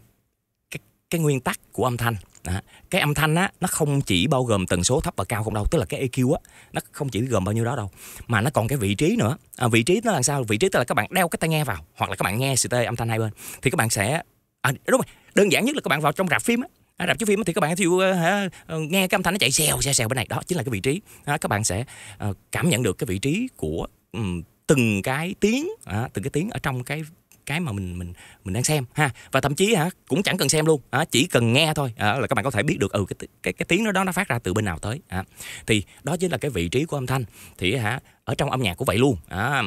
cái cái nguyên tắc của âm thanh đó. cái âm thanh á nó không chỉ bao gồm tần số thấp và cao không đâu tức là cái EQ á nó không chỉ gồm bao nhiêu đó đâu mà nó còn cái vị trí nữa à, vị trí nó là sao vị trí tức là các bạn đeo cái tai nghe vào hoặc là các bạn nghe CT âm thanh hai bên thì các bạn sẽ à, đúng rồi đơn giản nhất là các bạn vào trong rạp phim á À, rạp chiếu phim á thì các bạn thiêu à, ờ, ờ, nghe cái âm thanh nó chạy xèo xèo xèo bên này đó chính là cái vị trí à, các bạn sẽ à, cảm nhận được cái vị trí của um, từng cái tiếng à, từng cái tiếng ở trong cái cái mà mình mình mình đang xem ha và thậm chí hả cũng chẳng cần xem luôn à, chỉ cần nghe thôi à, là các bạn có thể biết được ừ cái cái, cái tiếng đó đó nó phát ra từ bên nào tới à, thì đó chính là cái vị trí của âm thanh thì hả ở trong âm nhạc cũng vậy luôn à,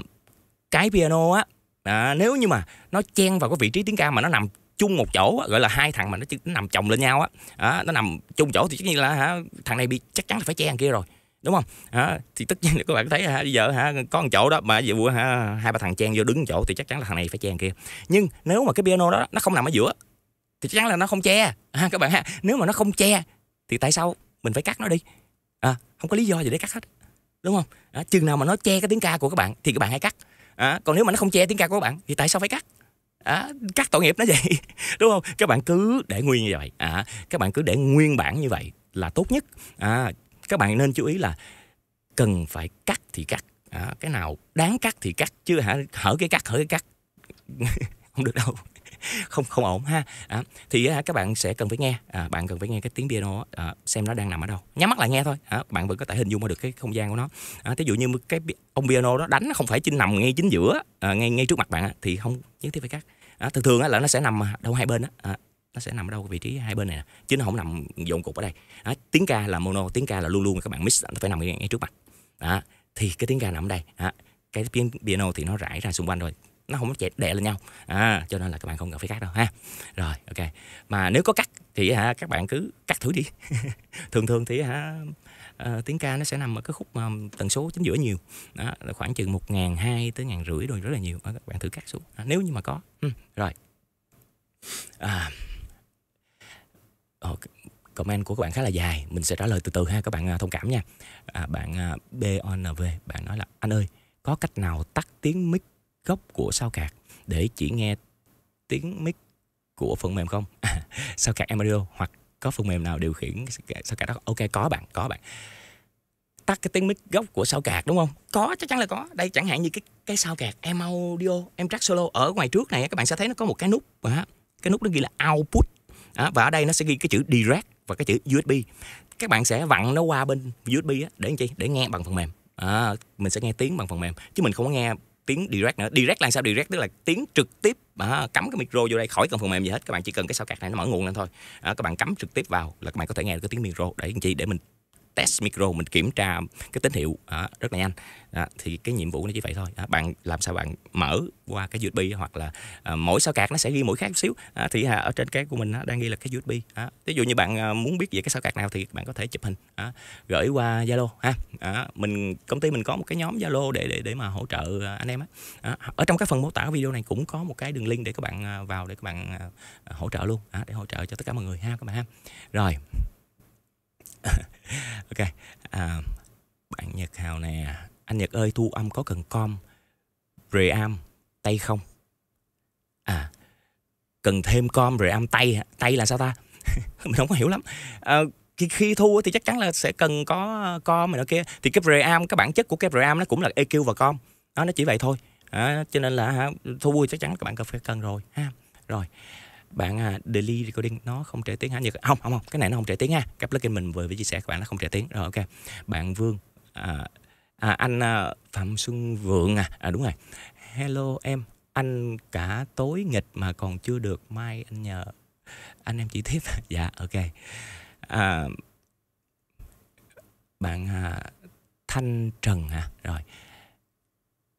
cái piano á à, nếu như mà nó chen vào cái vị trí tiếng ca mà nó nằm chung một chỗ gọi là hai thằng mà nó, nó nằm chồng lên nhau á à, nó nằm chung chỗ thì chắc như là hả thằng này bị chắc chắn là phải chen kia rồi đúng không à, thì tất nhiên là các bạn thấy hả bây giờ hả có một chỗ đó mà ví dụ hả hai ba thằng chen vô đứng chỗ thì chắc chắn là thằng này phải chen kia nhưng nếu mà cái piano đó nó không nằm ở giữa thì chắc chắn là nó không che ha à, các bạn ha nếu mà nó không che thì tại sao mình phải cắt nó đi à, không có lý do gì để cắt hết đúng không à, chừng nào mà nó che cái tiếng ca của các bạn thì các bạn hãy cắt à, còn nếu mà nó không che tiếng ca của các bạn thì tại sao phải cắt à, cắt tội nghiệp nó vậy đúng không các bạn cứ để nguyên như vậy à, các bạn cứ để nguyên bản như vậy là tốt nhất à, các bạn nên chú ý là cần phải cắt thì cắt à, cái nào đáng cắt thì cắt chứ hả hở cái cắt hở cái cắt không được đâu không không ổn ha à, thì à, các bạn sẽ cần phải nghe à, bạn cần phải nghe cái tiếng piano à, xem nó đang nằm ở đâu nhắm mắt lại nghe thôi à, bạn vẫn có thể hình dung được cái không gian của nó à, thí dụ như cái ông piano đó đánh không phải chính nằm ngay chính giữa à, ngay ngay trước mặt bạn à, thì không nhất thiết phải cắt à, thường thường á, là nó sẽ nằm đâu hai bên á à, nó sẽ nằm ở đâu vị trí hai bên này nè chứ nó không nằm dồn cục ở đây đó, tiếng ca là mono tiếng ca là luôn luôn các bạn mix nó phải nằm ngay, ngay trước mặt đó, thì cái tiếng ca nằm ở đây đó, cái piano thì nó rải ra xung quanh rồi nó không chạy đè lên nhau à, cho nên là các bạn không cần phải cắt đâu ha rồi ok mà nếu có cắt thì hả các bạn cứ cắt thử đi thường thường thì hả à, tiếng ca nó sẽ nằm ở cái khúc mà tần số chính giữa nhiều đó, khoảng chừng một ngàn hai tới ngàn rưỡi rồi rất là nhiều à, các bạn thử cắt xuống à, nếu như mà có ừ, rồi à, Ờ, comment của các bạn khá là dài mình sẽ trả lời từ từ ha các bạn à, thông cảm nha à, bạn à, BONV bạn nói là anh ơi có cách nào tắt tiếng mic gốc của sao cạc để chỉ nghe tiếng mic của phần mềm không à, sao cạc Audio hoặc có phần mềm nào điều khiển sao cạc đó ok có bạn có bạn tắt cái tiếng mic gốc của sao cạc đúng không có chắc chắn là có đây chẳng hạn như cái cái sao cạc em audio em track solo ở ngoài trước này các bạn sẽ thấy nó có một cái nút cái nút nó ghi là output à, và ở đây nó sẽ ghi cái chữ direct và cái chữ USB các bạn sẽ vặn nó qua bên USB á, để làm chi để nghe bằng phần mềm à, mình sẽ nghe tiếng bằng phần mềm chứ mình không có nghe tiếng direct nữa direct là sao direct tức là tiếng trực tiếp à, cắm cái micro vô đây khỏi cần phần mềm gì hết các bạn chỉ cần cái sao cạc này nó mở nguồn lên thôi à, các bạn cắm trực tiếp vào là các bạn có thể nghe được cái tiếng micro để làm chi để mình test micro mình kiểm tra cái tín hiệu à, rất là nhanh à, thì cái nhiệm vụ nó chỉ vậy thôi à, bạn làm sao bạn mở qua cái USB hoặc là à, mỗi sao cạc nó sẽ ghi mỗi khác một xíu à, thì à, ở trên cái của mình à, đang ghi là cái USB à, ví dụ như bạn à, muốn biết về cái sao cạc nào thì bạn có thể chụp hình à, gửi qua Zalo ha à, mình công ty mình có một cái nhóm Zalo để để để mà hỗ trợ à, anh em á à, ở trong cái phần mô tả video này cũng có một cái đường link để các bạn à, vào để các bạn à, hỗ trợ luôn à, để hỗ trợ cho tất cả mọi người ha các bạn ha rồi ok à, bạn nhật hào nè anh nhật ơi thu âm có cần com ream tay không à cần thêm com ream tay tay là sao ta mình không có hiểu lắm à, khi, khi thu thì chắc chắn là sẽ cần có com này nọ kia thì cái ream cái bản chất của cái ream nó cũng là eq và com đó nó chỉ vậy thôi à, cho nên là thu vui chắc chắn các bạn cần phải cần rồi ha rồi bạn à, daily recording nó không trẻ tiếng hả nhật không không không cái này nó không trẻ tiếng ha cái plugin mình vừa với chia sẻ các bạn nó không trẻ tiếng rồi ok bạn vương à, à, anh à, phạm xuân vượng à, à đúng rồi hello em anh cả tối nghịch mà còn chưa được mai anh nhờ anh em chỉ tiếp dạ ok à, bạn à, thanh trần à rồi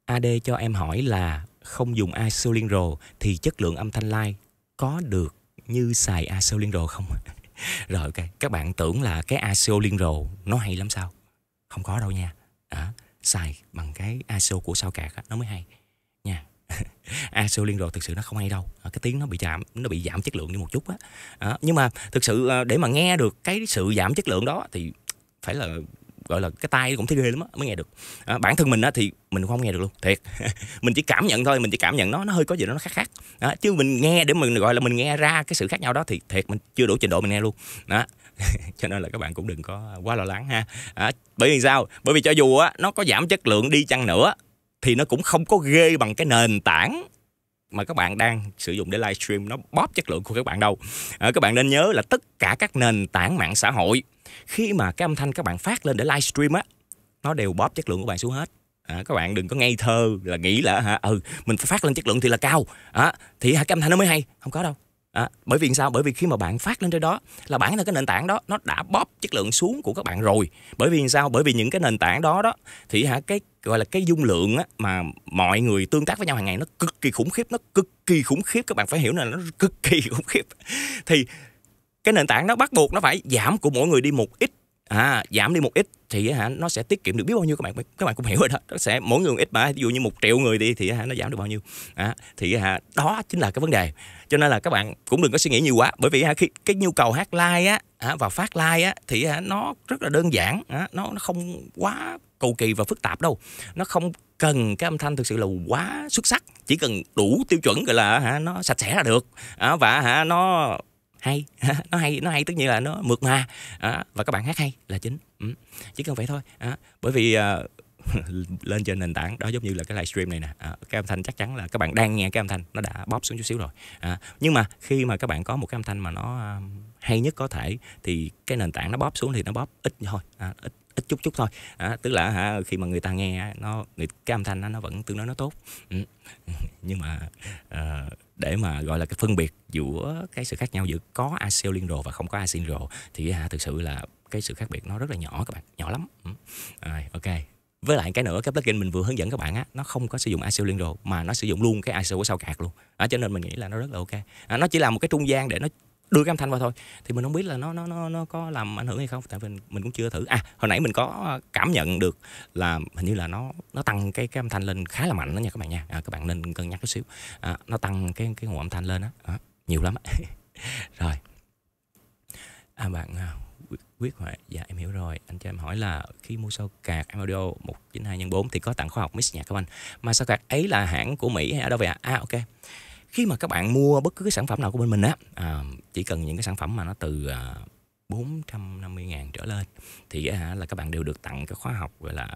ad cho em hỏi là không dùng isolin rồ thì chất lượng âm thanh live có được như xài ASEO Liên Rồ không? Rồi ok, các bạn tưởng là cái ASEO Liên Rồ nó hay lắm sao? Không có đâu nha. À, xài bằng cái ASEO của sao cạc nó mới hay nha. ASEO Liên Rồ thực sự nó không hay đâu. À, cái tiếng nó bị giảm nó bị giảm chất lượng đi một chút á. À, nhưng mà thực sự à, để mà nghe được cái sự giảm chất lượng đó thì phải là gọi là cái tai cũng thấy ghê lắm á mới nghe được à, bản thân mình á thì mình không nghe được luôn thiệt mình chỉ cảm nhận thôi mình chỉ cảm nhận nó nó hơi có gì đó nó khác khác à, chứ mình nghe để mình gọi là mình nghe ra cái sự khác nhau đó thì thiệt mình chưa đủ trình độ mình nghe luôn đó cho nên là các bạn cũng đừng có quá lo lắng ha à, bởi vì sao bởi vì cho dù á nó có giảm chất lượng đi chăng nữa thì nó cũng không có ghê bằng cái nền tảng mà các bạn đang sử dụng để livestream nó bóp chất lượng của các bạn đâu à, các bạn nên nhớ là tất cả các nền tảng mạng xã hội khi mà cái âm thanh các bạn phát lên để livestream á nó đều bóp chất lượng của bạn xuống hết à, các bạn đừng có ngây thơ là nghĩ là hả ừ mình phải phát lên chất lượng thì là cao à, thì hả cái âm thanh nó mới hay không có đâu À, bởi vì sao? Bởi vì khi mà bạn phát lên trên đó là bản thân cái nền tảng đó nó đã bóp chất lượng xuống của các bạn rồi. Bởi vì sao? Bởi vì những cái nền tảng đó đó thì hả cái gọi là cái dung lượng á, mà mọi người tương tác với nhau hàng ngày nó cực kỳ khủng khiếp nó cực kỳ khủng khiếp các bạn phải hiểu là nó cực kỳ khủng khiếp thì cái nền tảng nó bắt buộc nó phải giảm của mỗi người đi một ít à giảm đi một ít thì hả nó sẽ tiết kiệm được biết bao nhiêu các bạn các bạn cũng hiểu rồi đó nó sẽ mỗi người ít mà ví dụ như một triệu người đi thì hả nó giảm được bao nhiêu à, thì hả đó chính là cái vấn đề cho nên là các bạn cũng đừng có suy nghĩ nhiều quá bởi vì hả, khi cái nhu cầu hát like á và phát like á thì hả, nó rất là đơn giản hả, nó nó không quá cầu kỳ và phức tạp đâu nó không cần cái âm thanh thực sự là quá xuất sắc chỉ cần đủ tiêu chuẩn gọi là hả nó sạch sẽ là được à, và hả nó hay nó hay nó hay tất nhiên là nó mượt mà à, và các bạn hát hay là chính ừ. chỉ cần vậy thôi à, bởi vì à, lên trên nền tảng đó giống như là cái livestream này nè à, cái âm thanh chắc chắn là các bạn đang nghe cái âm thanh nó đã bóp xuống chút xíu rồi à, nhưng mà khi mà các bạn có một cái âm thanh mà nó à, hay nhất có thể thì cái nền tảng nó bóp xuống thì nó bóp ít thôi à, ít ít chút chút thôi à, tức là hả khi mà người ta nghe nó người cái âm thanh đó, nó vẫn tương đối nó tốt ừ. nhưng mà à, để mà gọi là cái phân biệt giữa cái sự khác nhau giữa có acel liên rồ và không có acel rồ thì hả thực sự là cái sự khác biệt nó rất là nhỏ các bạn nhỏ lắm ừ. ok với lại cái nữa cái plugin mình vừa hướng dẫn các bạn á nó không có sử dụng acel liên rồ mà nó sử dụng luôn cái acel của sao cạc luôn đó, cho nên mình nghĩ là nó rất là ok à, nó chỉ là một cái trung gian để nó đưa cái âm thanh vào thôi thì mình không biết là nó nó nó nó có làm ảnh hưởng hay không tại vì mình cũng chưa thử à hồi nãy mình có ờ, cảm nhận được là hình như là nó nó tăng cái cái âm thanh lên khá là mạnh đó nha các bạn nha à, các bạn nên cân nhắc chút xíu à, nó tăng cái cái nguồn âm thanh lên á à, nhiều lắm rồi à bạn à, quyết huệ dạ em hiểu rồi anh cho em hỏi là khi mua sao cạc audio hai nhân bốn thì có tặng khóa học mix nhạc các anh mà sao cạc ấy là hãng của mỹ hay ở đâu vậy ạ à ok khi mà các bạn mua bất cứ cái sản phẩm nào của bên mình á à, chỉ cần những cái sản phẩm mà nó từ à, 450 ngàn trở lên thì à, là các bạn đều được tặng cái khóa học gọi là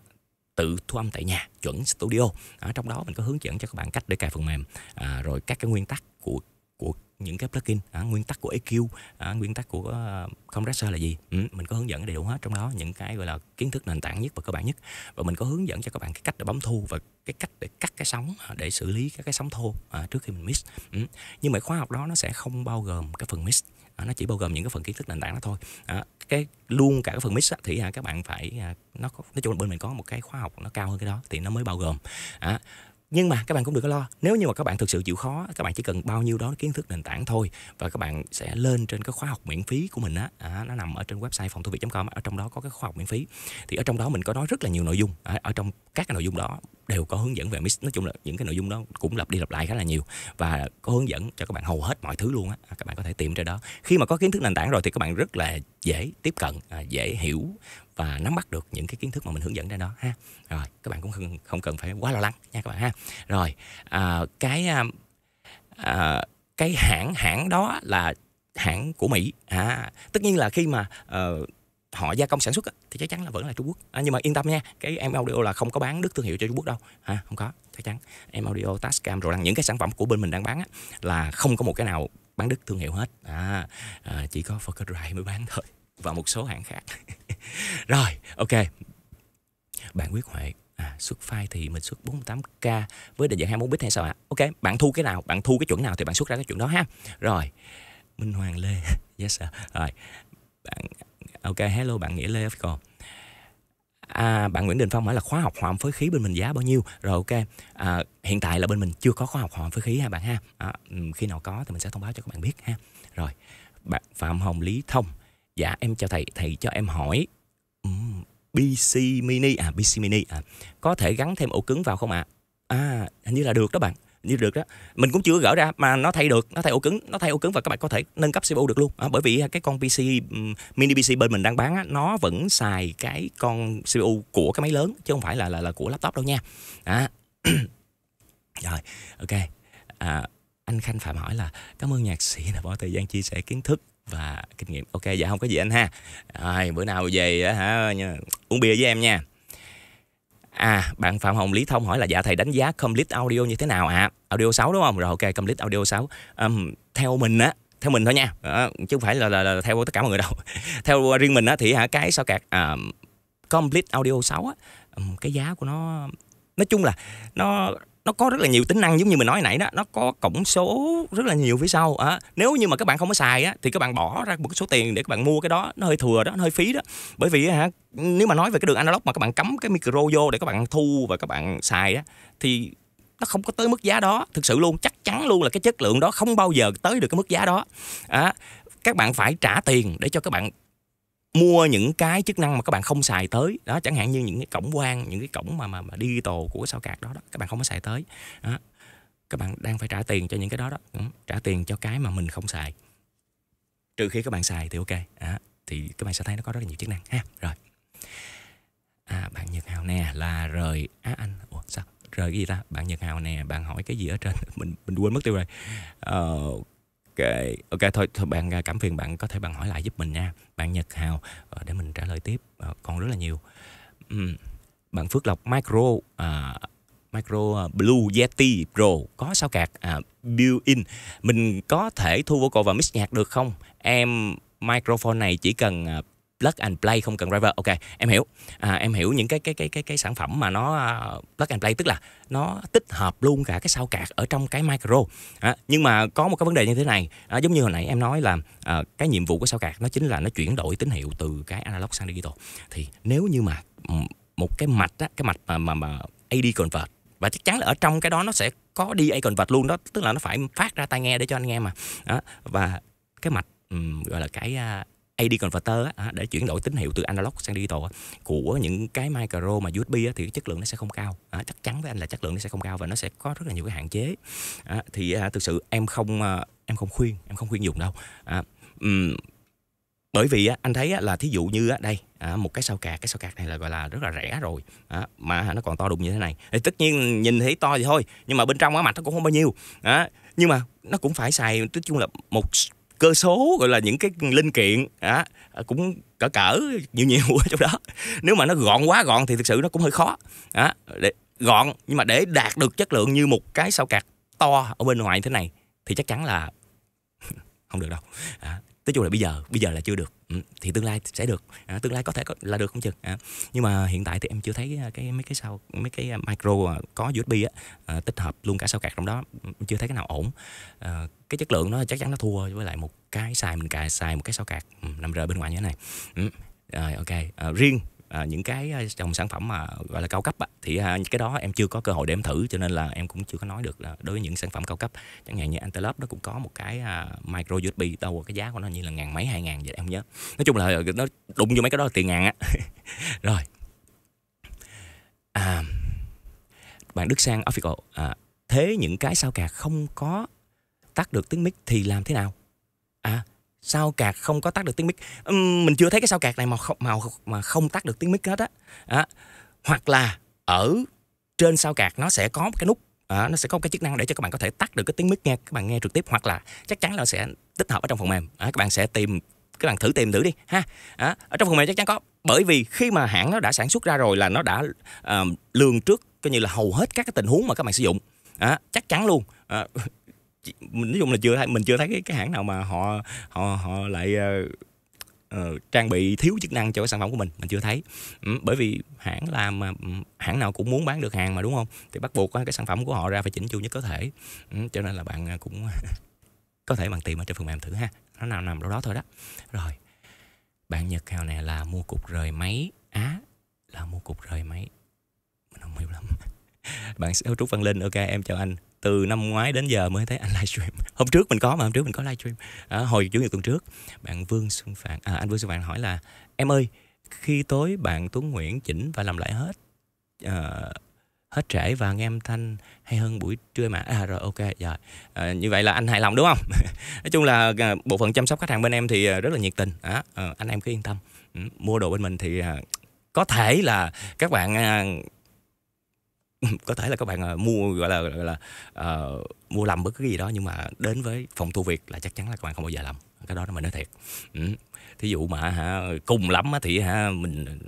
tự thu âm tại nhà chuẩn studio ở à, trong đó mình có hướng dẫn cho các bạn cách để cài phần mềm à, rồi các cái nguyên tắc của của những cái plugin à, nguyên tắc của EQ à, nguyên tắc của uh, compressor là gì ừ, mình có hướng dẫn đầy đủ hết trong đó những cái gọi là kiến thức nền tảng nhất và cơ bản nhất và mình có hướng dẫn cho các bạn cái cách để bấm thu và cái cách để cắt cái sóng à, để xử lý các cái sóng thô à, trước khi mình mix ừ. nhưng mà khóa học đó nó sẽ không bao gồm cái phần mix à, nó chỉ bao gồm những cái phần kiến thức nền tảng đó thôi à, cái luôn cả cái phần mix á, thì à, các bạn phải à, nó có, nói chung là bên mình có một cái khóa học nó cao hơn cái đó thì nó mới bao gồm à, nhưng mà các bạn cũng đừng có lo nếu như mà các bạn thực sự chịu khó các bạn chỉ cần bao nhiêu đó kiến thức nền tảng thôi và các bạn sẽ lên trên cái khóa học miễn phí của mình á à, nó nằm ở trên website phòng thư viện com ở trong đó có cái khóa học miễn phí thì ở trong đó mình có nói rất là nhiều nội dung ở, ở trong các cái nội dung đó đều có hướng dẫn về mix nói chung là những cái nội dung đó cũng lặp đi lặp lại khá là nhiều và có hướng dẫn cho các bạn hầu hết mọi thứ luôn á à, các bạn có thể tìm trên đó khi mà có kiến thức nền tảng rồi thì các bạn rất là dễ tiếp cận à, dễ hiểu và nắm bắt được những cái kiến thức mà mình hướng dẫn ra đó ha rồi các bạn cũng không, không cần phải quá lo lắng nha các bạn ha rồi à, cái à, à cái hãng hãng đó là hãng của mỹ à tất nhiên là khi mà uh, họ gia công sản xuất thì chắc chắn là vẫn là Trung Quốc à, nhưng mà yên tâm nha cái em audio là không có bán đức thương hiệu cho Trung Quốc đâu ha à, không có chắc chắn em audio Tascam rồi rằng những cái sản phẩm của bên mình đang bán á, là không có một cái nào bán đức thương hiệu hết à, à chỉ có Focusrite mới bán thôi và một số hãng khác rồi ok bạn quyết huệ à, xuất file thì mình xuất 48k với định dạng 24 bit hay sao ạ à? ok bạn thu cái nào bạn thu cái chuẩn nào thì bạn xuất ra cái chuẩn đó ha rồi minh hoàng lê yes sir rồi bạn ok hello bạn nghĩa lê còn à, bạn Nguyễn Đình Phong hỏi là khóa học hòa âm phối khí bên mình giá bao nhiêu rồi ok à, hiện tại là bên mình chưa có khóa học hòa âm phối khí ha bạn ha à, khi nào có thì mình sẽ thông báo cho các bạn biết ha rồi bạn Phạm Hồng Lý Thông dạ em chào thầy thầy cho em hỏi um, BC Mini à BC Mini à có thể gắn thêm ổ cứng vào không ạ à? à hình như là được đó bạn như được đó mình cũng chưa gỡ ra mà nó thay được nó thay ổ cứng nó thay ổ cứng và các bạn có thể nâng cấp CPU được luôn à, bởi vì cái con PC mini PC bên mình đang bán á, nó vẫn xài cái con CPU của cái máy lớn chứ không phải là là, là của laptop đâu nha à. rồi ok à, anh Khanh Phạm hỏi là cảm ơn nhạc sĩ đã bỏ thời gian chia sẻ kiến thức và kinh nghiệm ok dạ không có gì anh ha rồi bữa nào về hả uống bia với em nha À, bạn Phạm Hồng Lý Thông hỏi là dạ thầy đánh giá complete audio như thế nào ạ? À? Audio 6 đúng không? Rồi ok, complete audio 6. Um, theo mình á, theo mình thôi nha, à, chứ không phải là, là, là theo tất cả mọi người đâu. theo riêng mình á thì hả cái sao cạc à, complete audio 6 á, um, cái giá của nó nói chung là nó nó có rất là nhiều tính năng giống như mình nói nãy đó nó có cổng số rất là nhiều phía sau à, nếu như mà các bạn không có xài á, thì các bạn bỏ ra một số tiền để các bạn mua cái đó nó hơi thừa đó nó hơi phí đó bởi vì hả nếu mà nói về cái đường analog mà các bạn cắm cái micro vô để các bạn thu và các bạn xài á, thì nó không có tới mức giá đó thực sự luôn chắc chắn luôn là cái chất lượng đó không bao giờ tới được cái mức giá đó à, các bạn phải trả tiền để cho các bạn mua những cái chức năng mà các bạn không xài tới đó chẳng hạn như những cái cổng quan những cái cổng mà mà, mà đi digital của sao cạc đó đó các bạn không có xài tới đó. các bạn đang phải trả tiền cho những cái đó đó ừ, trả tiền cho cái mà mình không xài trừ khi các bạn xài thì ok đó. thì các bạn sẽ thấy nó có rất là nhiều chức năng ha rồi à, bạn nhật hào nè là rời á à, anh Ủa, sao rời cái gì ta bạn nhật hào nè bạn hỏi cái gì ở trên mình mình quên mất tiêu rồi uh, ok thôi, thôi bạn à, cảm phiền bạn có thể bạn hỏi lại giúp mình nha bạn Nhật Hào ờ, để mình trả lời tiếp ờ, còn rất là nhiều bạn Phước Lộc Micro à, Micro à, Blue Yeti Pro có sao cạc à, built-in mình có thể thu vocal và mix nhạc được không em microphone này chỉ cần à, plug and play không cần driver ok em hiểu à, em hiểu những cái cái cái cái cái sản phẩm mà nó à, plug and play tức là nó tích hợp luôn cả cái sao cạc ở trong cái micro à, nhưng mà có một cái vấn đề như thế này à, giống như hồi nãy em nói là à, cái nhiệm vụ của sao cạc nó chính là nó chuyển đổi tín hiệu từ cái analog sang digital thì nếu như mà một cái mạch á, cái mạch mà mà, mà AD convert và chắc chắn là ở trong cái đó nó sẽ có DA convert luôn đó tức là nó phải phát ra tai nghe để cho anh nghe mà đó. và cái mạch um, gọi là cái uh, AD converter á, à, để chuyển đổi tín hiệu từ analog sang digital á, của những cái micro mà USB á, thì chất lượng nó sẽ không cao à, chắc chắn với anh là chất lượng nó sẽ không cao và nó sẽ có rất là nhiều cái hạn chế à, thì à, thực sự em không à, em không khuyên em không khuyên dùng đâu à, um, bởi vì á, anh thấy á, là thí dụ như á, đây à, một cái sao cạc cái sao cạc này là gọi là rất là rẻ rồi à, mà nó còn to đùng như thế này thì tất nhiên nhìn thấy to thì thôi nhưng mà bên trong á mặt nó cũng không bao nhiêu à, nhưng mà nó cũng phải xài nói chung là một cơ số gọi là những cái linh kiện à, cũng cỡ cỡ nhiều nhiều ở trong đó nếu mà nó gọn quá gọn thì thực sự nó cũng hơi khó à, để gọn nhưng mà để đạt được chất lượng như một cái sao cạc to ở bên ngoài thế này thì chắc chắn là không được đâu à, tới chung là bây giờ bây giờ là chưa được ừ, thì tương lai sẽ được à, tương lai có thể có, là được không chừng à, nhưng mà hiện tại thì em chưa thấy à, cái mấy cái sau mấy cái à, micro à, có usb á, à, tích hợp luôn cả sao cạc trong đó ừ, chưa thấy cái nào ổn à, cái chất lượng nó chắc chắn nó thua với lại một cái xài mình cài xài một cái sao cạc ừ, nằm r bên ngoài như thế này ừ, rồi ok à, riêng à, những cái à, dòng sản phẩm mà gọi là cao cấp á, thì à, cái đó em chưa có cơ hội để em thử cho nên là em cũng chưa có nói được là đối với những sản phẩm cao cấp chẳng hạn như Antelope nó cũng có một cái à, micro USB đâu cái giá của nó như là ngàn mấy hai ngàn vậy em nhớ nói chung là nó đụng vô mấy cái đó là tiền ngàn á rồi à, bạn Đức Sang Official à, thế những cái sao cạc không có tắt được tiếng mic thì làm thế nào à sao cạc không có tắt được tiếng mic mình chưa thấy cái sao cạc này mà không mà, mà không tắt được tiếng mic hết á à, hoặc là ở trên sao cạc nó sẽ có cái nút à, nó sẽ có cái chức năng để cho các bạn có thể tắt được cái tiếng mic nghe các bạn nghe trực tiếp hoặc là chắc chắn là sẽ tích hợp ở trong phần mềm à, các bạn sẽ tìm các bạn thử tìm thử đi ha à, ở trong phần mềm chắc chắn có bởi vì khi mà hãng nó đã sản xuất ra rồi là nó đã uh, lường trước coi như là hầu hết các cái tình huống mà các bạn sử dụng à, chắc chắn luôn à, mình nói chung là chưa thấy mình chưa thấy cái, cái hãng nào mà họ họ họ lại uh, trang bị thiếu chức năng cho cái sản phẩm của mình mình chưa thấy bởi vì hãng làm mà hãng nào cũng muốn bán được hàng mà đúng không thì bắt buộc cái sản phẩm của họ ra phải chỉnh chu nhất có thể cho nên là bạn à, cũng có thể bạn tìm ở trên phần mềm thử ha nó nào nằm đâu đó thôi đó rồi bạn nhật hào nè là mua cục rời máy á à, là mua cục rời máy mình không hiểu lắm bạn Trúc Văn Linh ok em chào anh từ năm ngoái đến giờ mới thấy anh livestream hôm trước mình có mà hôm trước mình có livestream à, hồi chủ nhật tuần trước bạn Vương Xuân Phạn à, anh Vương Xuân Phạn hỏi là em ơi khi tối bạn Tuấn Nguyễn chỉnh và làm lại hết uh, hết trễ và nghe âm thanh hay hơn buổi trưa mà à rồi ok rồi à, như vậy là anh hài lòng đúng không nói chung là ờ, bộ phận chăm sóc khách hàng bên em thì rất là nhiệt tình à, anh em cứ yên tâm ừ, mua đồ bên mình thì có thể là các bạn có thể là các bạn à, mua gọi là gọi là à, mua lầm bất cứ gì đó nhưng mà đến với phòng thu việc là chắc chắn là các bạn không bao giờ lầm cái đó mình nói thiệt ừ. thí dụ mà hả cùng lắm thì hả mình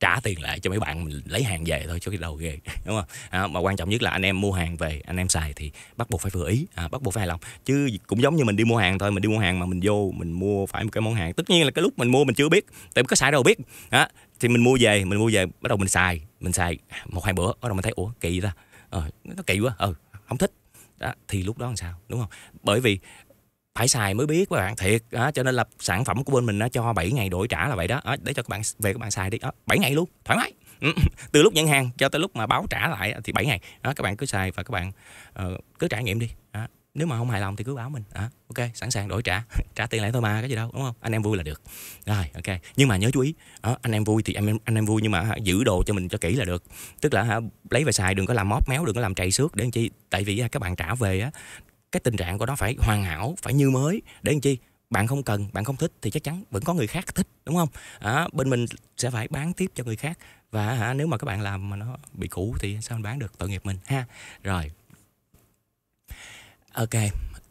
trả tiền lại cho mấy bạn mình lấy hàng về thôi cho cái đầu ghê đúng không à, mà quan trọng nhất là anh em mua hàng về anh em xài thì bắt buộc phải vừa ý à, bắt buộc phải hài lòng chứ cũng giống như mình đi mua hàng thôi mình đi mua hàng mà mình vô mình mua phải một cái món hàng tất nhiên là cái lúc mình mua mình chưa biết tại có xài đâu biết à, thì mình mua về mình mua về bắt đầu mình xài mình xài một hai bữa bắt đầu mình thấy ủa kỳ ra ờ, nó kỳ quá ừ không thích đó, thì lúc đó làm sao đúng không bởi vì phải xài mới biết các bạn thiệt đó, cho nên là sản phẩm của bên mình nó cho 7 ngày đổi trả là vậy đó, đó để cho các bạn về các bạn xài đi đó, 7 ngày luôn thoải mái ừ, từ lúc nhận hàng cho tới lúc mà báo trả lại thì 7 ngày đó các bạn cứ xài và các bạn uh, cứ trải nghiệm đi đó nếu mà không hài lòng thì cứ báo mình à, ok sẵn sàng đổi trả trả tiền lại thôi mà cái gì đâu đúng không anh em vui là được rồi ok nhưng mà nhớ chú ý à, anh em vui thì anh em anh em vui nhưng mà hả, giữ đồ cho mình cho kỹ là được tức là hả, lấy về xài đừng có làm móp méo đừng có làm trầy xước để làm chi tại vì hả, các bạn trả về á cái tình trạng của nó phải hoàn hảo phải như mới để làm chi bạn không cần bạn không thích thì chắc chắn vẫn có người khác thích đúng không à, bên mình sẽ phải bán tiếp cho người khác và hả, nếu mà các bạn làm mà nó bị cũ thì sao anh bán được tội nghiệp mình ha rồi ok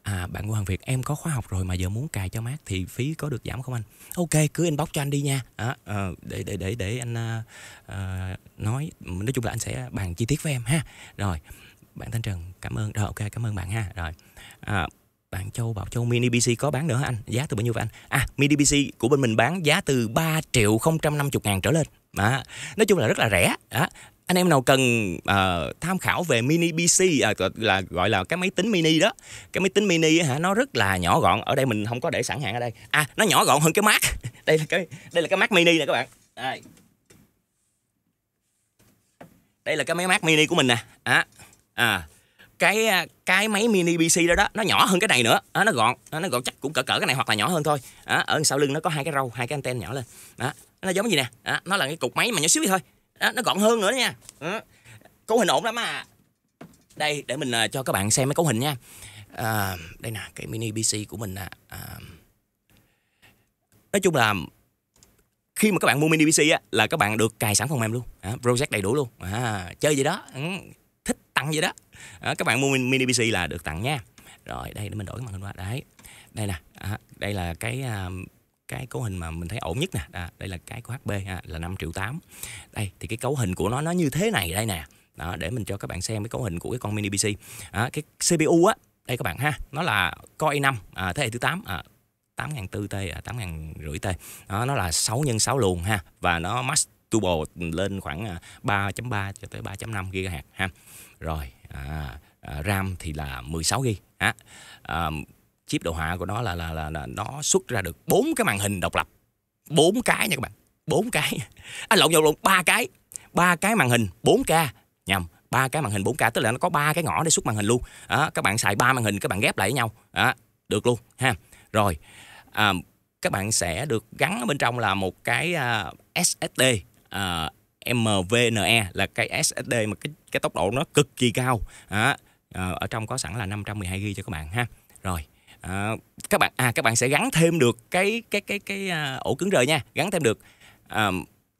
à, bạn Hoàng Việt em có khóa học rồi mà giờ muốn cài cho mát thì phí có được giảm không anh ok cứ inbox cho anh đi nha à, à, để để để để anh à, à, nói nói chung là anh sẽ bàn chi tiết với em ha rồi bạn Thanh Trần cảm ơn rồi ok cảm ơn bạn ha rồi à, bạn Châu Bảo Châu Mini PC có bán nữa hả anh? Giá từ bao nhiêu vậy anh? À, Mini PC của bên mình bán giá từ 3 triệu không trăm 050 ngàn trở lên. À, nói chung là rất là rẻ. À, anh em nào cần uh, tham khảo về mini PC à, là gọi là cái máy tính mini đó cái máy tính mini hả nó rất là nhỏ gọn ở đây mình không có để sẵn hàng ở đây à nó nhỏ gọn hơn cái Mac đây là cái đây là cái Mac mini nè các bạn đây đây là cái máy Mac mini của mình nè à, à cái à, cái máy mini PC đó đó nó nhỏ hơn cái này nữa à, nó gọn nó gọn chắc cũng cỡ cỡ cái này hoặc là nhỏ hơn thôi à, ở sau lưng nó có hai cái râu hai cái anten nhỏ lên đó à, nó giống gì nè à, nó là cái cục máy mà nhỏ xíu thôi đó, nó gọn hơn nữa nha đó. Ừ. cấu hình ổn lắm à đây để mình uh, cho các bạn xem mấy cấu hình nha à, đây nè cái mini pc của mình nè à, nói chung là khi mà các bạn mua mini pc á là các bạn được cài sẵn phần mềm luôn à, project đầy đủ luôn à, chơi gì đó ừ, thích tặng gì đó à, các bạn mua mini pc là được tặng nha rồi đây để mình đổi cái màn hình qua đấy đây nè à, đây là cái uh, cái cấu hình mà mình thấy ổn nhất nè à, đây là cái của HP à, là 5 triệu 8 đây thì cái cấu hình của nó nó như thế này đây nè đó, để mình cho các bạn xem cái cấu hình của cái con mini PC à, cái CPU á đây các bạn ha nó là Core i5 à, thế hệ thứ 8 à, 8.400T à, 8 rưỡi t đó, nó là 6 x 6 luồng ha và nó max turbo lên khoảng 3.3 à, cho tới 3.5 GHz ha rồi à, à, RAM thì là 16 GB ha à, chip đồ họa của nó là là là, là nó xuất ra được bốn cái màn hình độc lập bốn cái nha các bạn bốn cái à, lộn nhộn lộn ba cái ba cái màn hình 4K nhầm ba cái màn hình 4K tức là nó có ba cái ngõ để xuất màn hình luôn à, các bạn xài ba màn hình các bạn ghép lại với nhau à, được luôn ha rồi à, các bạn sẽ được gắn ở bên trong là một cái uh, à, SSD uh, à, MVNE là cái SSD mà cái cái tốc độ nó cực kỳ cao à, uh, ở trong có sẵn là 512 GB cho các bạn ha rồi à, các bạn à các bạn sẽ gắn thêm được cái cái cái cái à, ổ cứng rời nha gắn thêm được à,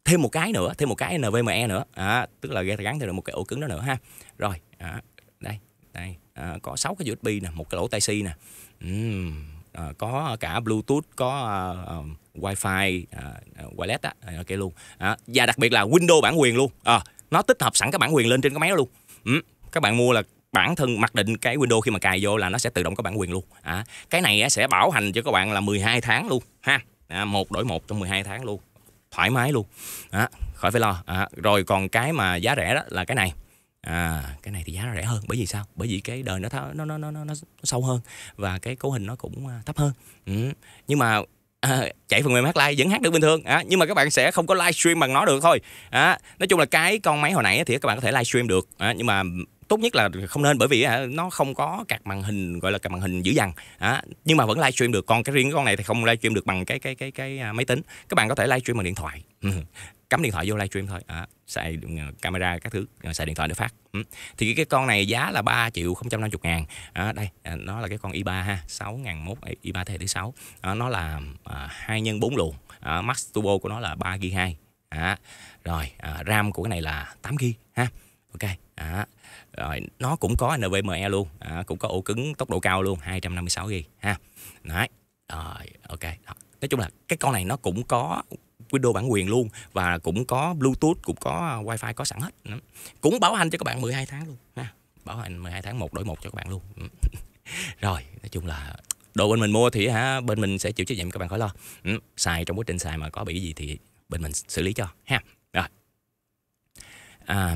thêm một cái nữa thêm một cái NVMe nữa à, tức là gắn thêm được một cái ổ cứng đó nữa ha rồi à, đây đây à, có 6 cái USB nè một cái lỗ tai C nè uhm, à, có cả Bluetooth có à, uh, wi uh, wireless á à, ok luôn à, và đặc biệt là Windows bản quyền luôn à, nó tích hợp sẵn các bản quyền lên trên cái máy đó luôn uhm, các bạn mua là bản thân mặc định cái Windows khi mà cài vô là nó sẽ tự động có bản quyền luôn à, cái này sẽ bảo hành cho các bạn là 12 tháng luôn ha à, một đổi một trong 12 tháng luôn thoải mái luôn à, khỏi phải lo à, rồi còn cái mà giá rẻ đó là cái này à cái này thì giá rẻ hơn bởi vì sao bởi vì cái đời nó nó nó nó nó, nó sâu hơn và cái cấu hình nó cũng à, thấp hơn ừ. nhưng mà à, chạy phần mềm hát live vẫn hát được bình thường à, nhưng mà các bạn sẽ không có livestream bằng nó được thôi à, nói chung là cái con máy hồi nãy thì các bạn có thể livestream được à, nhưng mà tốt nhất là không nên bởi vì nó không có cạc màn hình gọi là cạc màn hình dữ dằn à, nhưng mà vẫn livestream được con cái riêng cái con này thì không livestream được bằng cái cái cái cái à, máy tính các bạn có thể livestream bằng điện thoại cắm điện thoại vô livestream thôi à, xài camera các thứ ờ, xài điện thoại để phát thì cái con này giá là 3 triệu 050 ngàn à, đây nó là cái con i3 ha 6 ngàn mốt à, i3 thế hệ thứ 6 à, nó là à, 2 nhân 4 luồng à, max turbo của nó là 3 g 2 à, rồi à, ram của cái này là 8 g ha ok à, rồi nó cũng có NVMe luôn à, cũng có ổ cứng tốc độ cao luôn 256 GB ha đấy rồi ok đó. nói chung là cái con này nó cũng có Windows bản quyền luôn và cũng có Bluetooth cũng có à, Wi-Fi có sẵn hết cũng bảo hành cho các bạn 12 tháng luôn ha bảo hành 12 tháng một đổi một cho các bạn luôn ừ. rồi nói chung là đồ bên mình mua thì hả bên mình sẽ chịu trách nhiệm các bạn khỏi lo ừ, xài trong quá trình xài mà có bị gì thì bên mình xử lý cho ha rồi à,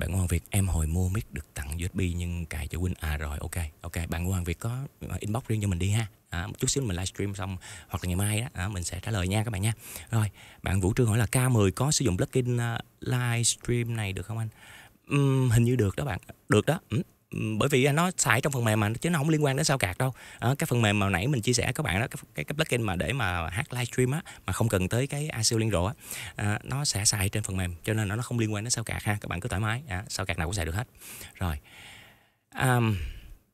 bạn của Việt em hồi mua mic được tặng USB nhưng cài cho Win à rồi ok ok bạn của Việt có à, inbox riêng cho mình đi ha à, một chút xíu mình livestream xong hoặc là ngày mai đó à, mình sẽ trả lời nha các bạn nha rồi bạn Vũ Trương hỏi là K10 có sử dụng plugin uh, livestream này được không anh uhm, hình như được đó bạn được đó uhm, bởi vì nó xài trong phần mềm mà chứ nó không liên quan đến sao cạc đâu à, cái phần mềm mà nãy mình chia sẻ các bạn đó cái, cái, plugin mà để mà hát livestream á mà không cần tới cái ICO liên rộ á à, nó sẽ xài trên phần mềm cho nên là nó không liên quan đến sao cạc ha các bạn cứ thoải mái à, sao cạc nào cũng xài được hết rồi um,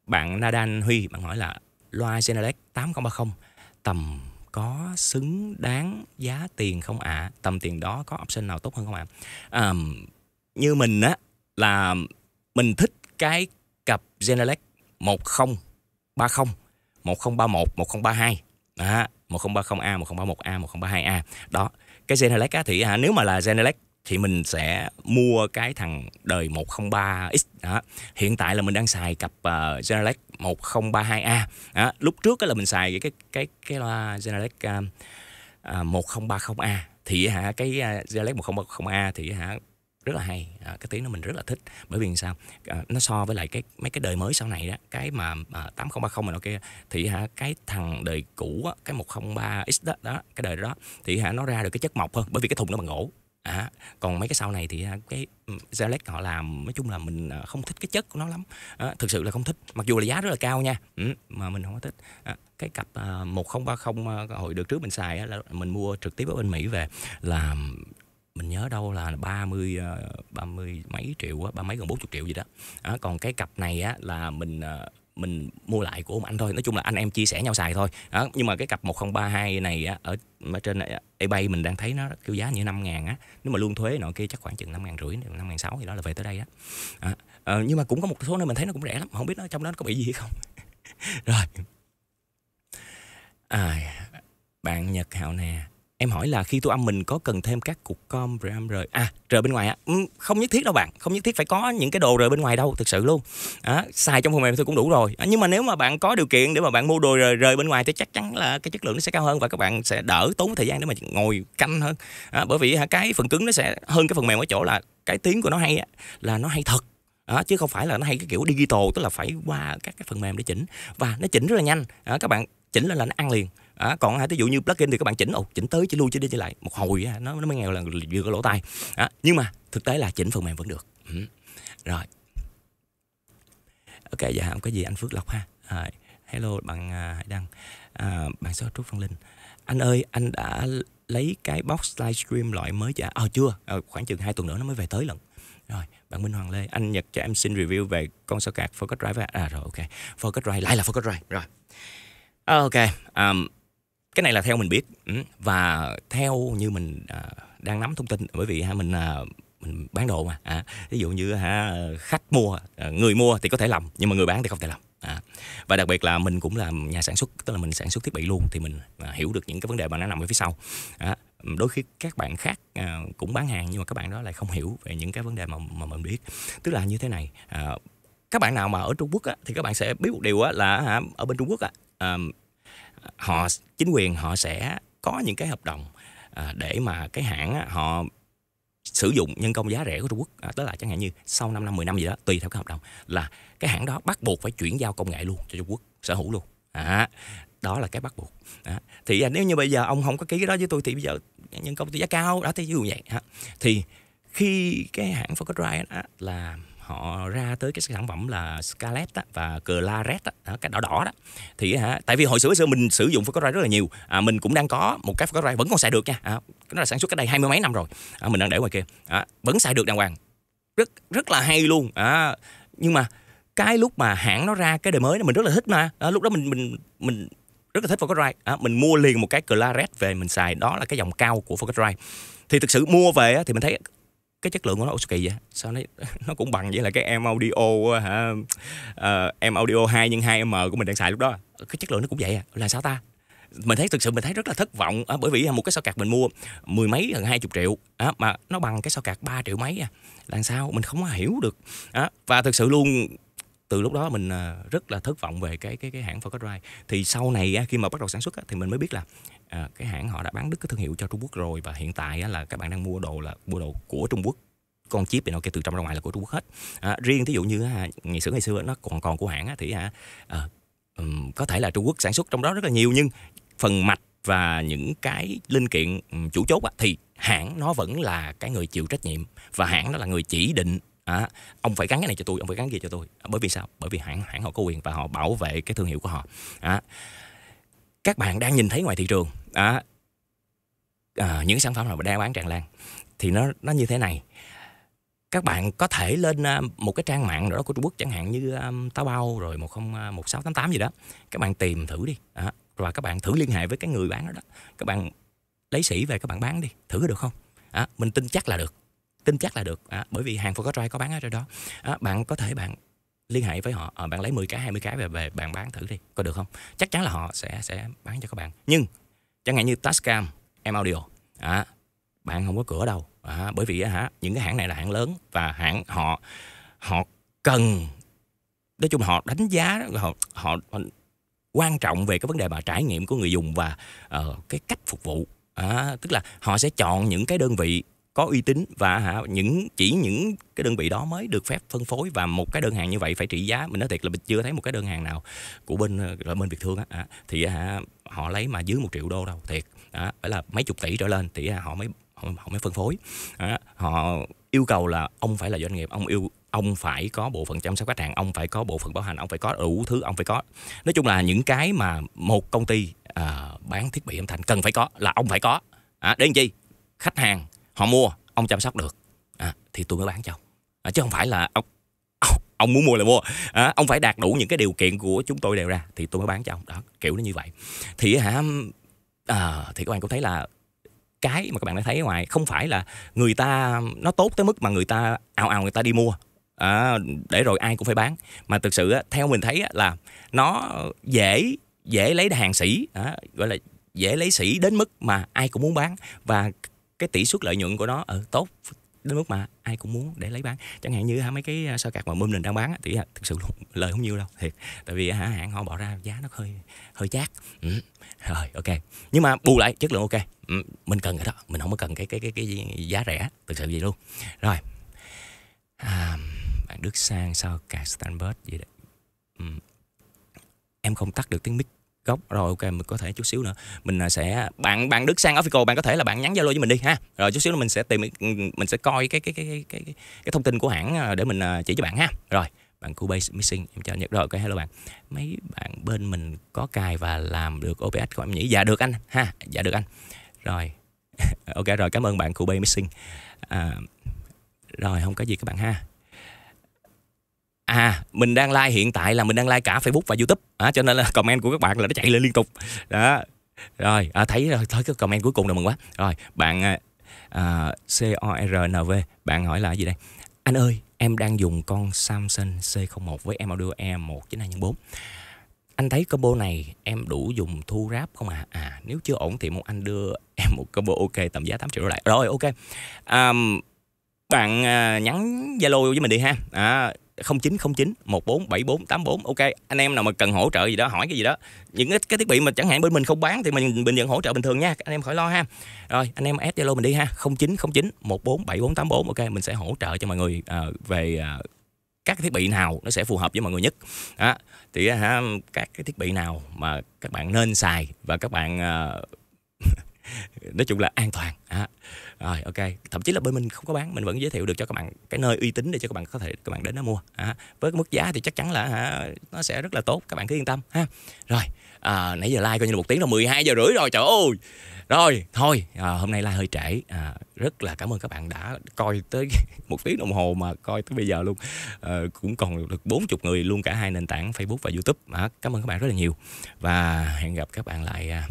bạn Nadan Huy bạn hỏi là loa Genelec 8030 tầm có xứng đáng giá tiền không ạ? À? Tầm tiền đó có option nào tốt hơn không ạ? À? Um, như mình á là mình thích cái cặp Genelec 1030 1031 1032 đó, 1030A 1031A 1032A đó cái Genelec á, thì à, nếu mà là Genelec thì mình sẽ mua cái thằng đời 103X đó. Hiện tại là mình đang xài cặp uh, Genelec 1032A. Đó. Lúc trước là mình xài cái cái cái loa Genelec uh, 1030A thì hả cái uh, Genelec 1030A thì hả rất là hay à, cái tiếng đó mình rất là thích bởi vì sao à, nó so với lại cái mấy cái đời mới sau này đó cái mà à, 8030 mà nó kia thì hả cái thằng đời cũ á, cái 103 x đó, đó cái đời đó thì hả nó ra được cái chất mộc hơn bởi vì cái thùng nó bằng gỗ À, còn mấy cái sau này thì cái Zalex họ làm nói chung là mình à, không thích cái chất của nó lắm à, thực sự là không thích mặc dù là giá rất là cao nha ừ, mà mình không có thích à, cái cặp à, 1030 à, hồi được trước mình xài á, là mình mua trực tiếp ở bên Mỹ về là mình nhớ đâu là 30 30 ờ, mấy triệu á, ba mấy gần 40 triệu gì đó. À, còn cái cặp này á là mình ờ, mình mua lại của ông anh thôi nói chung là anh em chia sẻ nhau xài thôi đó. nhưng mà cái cặp 1032 này á, ở, ở trên ờ, eBay mình đang thấy nó kêu giá như 5 ngàn á nếu mà luôn thuế nọ kia chắc khoảng chừng 5 ngàn rưỡi 5 ngàn sáu thì đó là về tới đây á à, nhưng mà cũng có một số nơi mình thấy nó cũng rẻ lắm không biết nó trong đó nó có bị gì hay không rồi à, bạn Nhật Hạo nè em hỏi là khi tu âm mình có cần thêm các cục com rồi rời à rời bên ngoài à? không nhất thiết đâu bạn không nhất thiết phải có những cái đồ rời bên ngoài đâu thực sự luôn à, xài trong phần mềm thôi cũng đủ rồi à, nhưng mà nếu mà bạn có điều kiện để mà bạn mua đồ rời rời bên ngoài thì chắc chắn là cái chất lượng nó sẽ cao hơn và các bạn sẽ đỡ tốn thời gian để mà ngồi canh hơn à, bởi vì cái phần cứng nó sẽ hơn cái phần mềm ở chỗ là cái tiếng của nó hay á, là nó hay thật À, chứ không phải là nó hay cái kiểu digital tức là phải qua các cái phần mềm để chỉnh và nó chỉnh rất là nhanh à, các bạn chỉnh lên là nó ăn liền à, còn hai ví dụ như plugin thì các bạn chỉnh ồ chỉnh tới chỉ lui chỉ đi chỉ lại một hồi nó nó mới nghèo là vừa có lỗ tai à, nhưng mà thực tế là chỉnh phần mềm vẫn được ừ. rồi ok dạ không có gì anh phước lộc ha à, hello bạn à, hải đăng à, bạn số trúc văn linh anh ơi anh đã lấy cái box livestream loại mới chưa à, chưa à, khoảng chừng hai tuần nữa nó mới về tới lần rồi bạn Minh Hoàng Lê anh Nhật cho em xin review về con sao cạc Focus Drive à rồi ok Focus Drive lại là Focus Drive rồi ờ, ok um, cái này là theo mình biết ừ. và theo như mình à, đang nắm thông tin bởi vì ha mình à, mình bán đồ mà à, ví dụ như ha khách mua à, người mua thì có thể lầm nhưng mà người bán thì không thể lầm à. và đặc biệt là mình cũng là nhà sản xuất tức là mình sản xuất thiết bị luôn thì mình à, hiểu được những cái vấn đề mà nó nằm ở phía sau à, đôi khi các bạn khác à, cũng bán hàng nhưng mà các bạn đó lại không hiểu về những cái vấn đề mà mà mình biết tức là như thế này à, các bạn nào mà ở Trung Quốc á, thì các bạn sẽ biết một điều á, là ở bên Trung Quốc á, à, họ chính quyền họ sẽ có những cái hợp đồng à, để mà cái hãng á, họ sử dụng nhân công giá rẻ của Trung Quốc à, tức là chẳng hạn như sau 5 năm 10 năm gì đó tùy theo cái hợp đồng là cái hãng đó bắt buộc phải chuyển giao công nghệ luôn cho Trung Quốc sở hữu luôn à, đó là cái bắt buộc à, thì à, nếu như bây giờ ông không có ký cái đó với tôi thì bây giờ nhân công tôi giá cao đó thì như vậy à, thì khi cái hãng Focusrite đó là họ ra tới cái sản phẩm là Scarlet á, và Claret á, cái đỏ đỏ đó thì hả tại vì hồi xưa xưa mình sử dụng Focusrite rất là nhiều à, mình cũng đang có một cái rai vẫn còn xài được nha à, nó là sản xuất cách đây hai mươi mấy năm rồi à, mình đang để ngoài kia à, vẫn xài được đàng hoàng rất rất là hay luôn à, nhưng mà cái lúc mà hãng nó ra cái đời mới đó mình rất là thích mà à, lúc đó mình mình mình rất là thích Focusrite à, mình mua liền một cái Claret về mình xài đó là cái dòng cao của Focusrite thì thực sự mua về thì mình thấy cái chất lượng của nó ủa kỳ vậy sao nó nó cũng bằng vậy là cái em audio hả uh, em audio 2 nhân 2 m của mình đang xài lúc đó cái chất lượng nó cũng vậy à là sao ta mình thấy thực sự mình thấy rất là thất vọng à, bởi vì một cái sao cạc mình mua mười mấy gần hai chục triệu à, mà nó bằng cái sao cạc ba triệu mấy à làm sao mình không hiểu được à, và thực sự luôn từ lúc đó mình ờ, rất là thất vọng về cái cái cái hãng Focusrite thì sau này khi mà bắt đầu sản xuất thì mình mới biết là à, cái hãng họ đã bán đứt cái thương hiệu cho Trung Quốc rồi và hiện tại á, là các bạn đang mua đồ là mua đồ của Trung Quốc con chip thì nó kia từ trong ra ngoài là của Trung Quốc hết à, riêng thí dụ như à, ngày xưa ngày xưa nó còn còn của hãng á, thì à, à, um, có thể là Trung Quốc sản xuất trong đó rất là nhiều nhưng phần mạch và những cái linh kiện chủ chốt á, thì hãng nó vẫn là cái người chịu trách nhiệm và hãng nó là người chỉ định à, ông phải gắn cái này cho tôi ông phải gắn cái kia cho tôi à, bởi vì sao bởi vì hãng hãng họ có quyền và họ bảo vệ cái thương hiệu của họ à, các bạn đang nhìn thấy ngoài thị trường à, à, những sản phẩm nào mà đang bán tràn lan thì nó nó như thế này các bạn có thể lên à, một cái trang mạng đó của Trung Quốc chẳng hạn như um, à, Táo Bao rồi 101688 à, gì đó. Các bạn tìm thử đi. À, và các bạn thử liên hệ với cái người bán đó, đó. Các bạn lấy sỉ về các bạn bán đi, thử được không? À, mình tin chắc là được. Tin chắc là được. À, bởi vì hàng for có trai có bán ở trên đó. À, bạn có thể bạn liên hệ với họ à, bạn lấy 10 cái 20 cái về về bạn bán thử đi có được không chắc chắn là họ sẽ sẽ bán cho các bạn nhưng chẳng hạn như Tascam em audio à, bạn không có cửa đâu à, bởi vì hả những cái hãng này là hãng lớn và hãng họ họ cần nói chung là họ đánh giá họ, họ, họ quan trọng về cái vấn đề mà trải nghiệm của người dùng và uh, cái cách phục vụ à, tức là họ sẽ chọn những cái đơn vị có uy tín và hả những chỉ những cái đơn vị đó mới được phép phân phối và một cái đơn hàng như vậy phải trị giá mình nói thiệt là mình chưa thấy một cái đơn hàng nào của bên ờ, bên Việt Thương á à, thì hả họ lấy mà dưới một triệu đô đâu thiệt đó, phải là mấy chục tỷ trở lên thì họ mới họ, họ mới phân phối đó, họ yêu cầu là ông phải là doanh nghiệp ông yêu ông phải có bộ phận chăm sóc khách hàng ông phải có bộ phận bảo hành ông phải có đủ thứ ông phải có nói chung là những cái mà một công ty à, bán thiết bị âm thanh cần phải có là ông phải có à, để làm chi khách hàng họ mua ông chăm sóc được à, thì tôi mới bán cho ông à, chứ không phải là ông ông muốn mua là mua à, ông phải đạt đủ những cái điều kiện của chúng tôi đều ra thì tôi mới bán cho ông đó kiểu nó như vậy thì hả à, thì các bạn cũng thấy là cái mà các bạn đã thấy ở ngoài không phải là người ta nó tốt tới mức mà người ta ào ào người ta đi mua à, để rồi ai cũng phải bán mà thực sự theo mình thấy là nó dễ dễ lấy hàng sĩ à, gọi là dễ lấy sĩ đến mức mà ai cũng muốn bán và cái tỷ suất lợi nhuận của nó ở ờ, tốt đến mức mà ai cũng muốn để lấy bán chẳng hạn như hả mấy cái à, sao cạc mà mâm lên đang bán thì thực sự lời không nhiều đâu thiệt tại vì hả hãng họ bỏ ra giá nó hơi hơi chát ừ. rồi ok nhưng mà bù lại chất lượng ok ừ. mình cần cái đó mình không có cần cái cái cái cái giá rẻ thực sự vậy luôn rồi à, bạn Đức Sang sao cạc Stanbert gì đấy ừ. em không tắt được tiếng mic góc rồi ok mình có thể chút xíu nữa mình à, sẽ bạn bạn Đức sang official bạn có thể là bạn nhắn Zalo với mình đi ha rồi chút xíu nữa mình sẽ tìm ừ, mình sẽ coi cái cái cái cái cái, cái thông tin của hãng à, để mình à, chỉ cho bạn ha rồi bạn Cubase Missing em chào Nhật rồi ok hello bạn mấy bạn bên mình có cài và làm được OBS không em nhỉ dạ được anh ha dạ được anh rồi ok rồi cảm ơn bạn Cubase Missing à, rồi không có gì các bạn ha à mình đang like hiện tại là mình đang like cả Facebook và YouTube à, cho nên là comment của các bạn là nó chạy lên liên tục đó rồi à, thấy rồi à, thấy cái comment cuối cùng là mừng quá rồi bạn à, à v bạn hỏi là gì đây anh ơi em đang dùng con Samsung C01 với em audio e bốn anh thấy combo này em đủ dùng thu ráp không À? à nếu chưa ổn thì mong anh đưa em một combo ok tầm giá 8 triệu đô lại. Rồi ok. Um, bạn uh, nhắn Zalo với mình đi ha. À, 0909 147484 ok anh em nào mà cần hỗ trợ gì đó hỏi cái gì đó những cái, cái thiết bị mà chẳng hạn bên mình không bán thì mình bình vẫn hỗ trợ bình thường nha anh em khỏi lo ha rồi anh em add Zalo mình đi ha 0909 147484 ok mình sẽ hỗ trợ cho mọi người uh, về uh, các thiết bị nào nó sẽ phù hợp với mọi người nhất đó. thì à, ha, các cái thiết bị nào mà các bạn nên xài và các bạn uh, nói chung là an toàn à, rồi ok thậm chí là bên mình không có bán mình vẫn giới thiệu được cho các bạn cái nơi uy tín để cho các bạn có thể các bạn đến đó mua à, với cái mức giá thì chắc chắn là à, nó sẽ rất là tốt các bạn cứ yên tâm ha rồi à, nãy giờ like coi như là một tiếng là 12 giờ rưỡi rồi trời ơi rồi thôi à, hôm nay like hơi trễ à, rất là cảm ơn các bạn đã coi tới một tiếng đồng hồ mà coi tới bây giờ luôn à, cũng còn được bốn chục người luôn cả hai nền tảng Facebook và YouTube à, cảm ơn các bạn rất là nhiều và hẹn gặp các bạn lại à,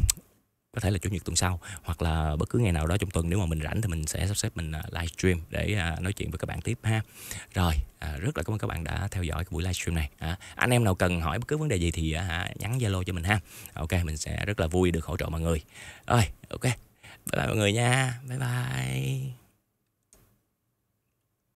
có thể là chủ nhật tuần sau hoặc là bất cứ ngày nào đó trong tuần nếu mà mình rảnh thì mình sẽ sắp xếp mình à, livestream để à, nói chuyện với các bạn tiếp ha rồi à, rất là cảm ơn các bạn đã theo dõi cái buổi livestream này anh em nào cần hỏi bất cứ vấn đề gì thì nhắn zalo cho mình ha ok mình sẽ rất là vui được hỗ trợ mọi người rồi ok bye bye mọi người nha bye bye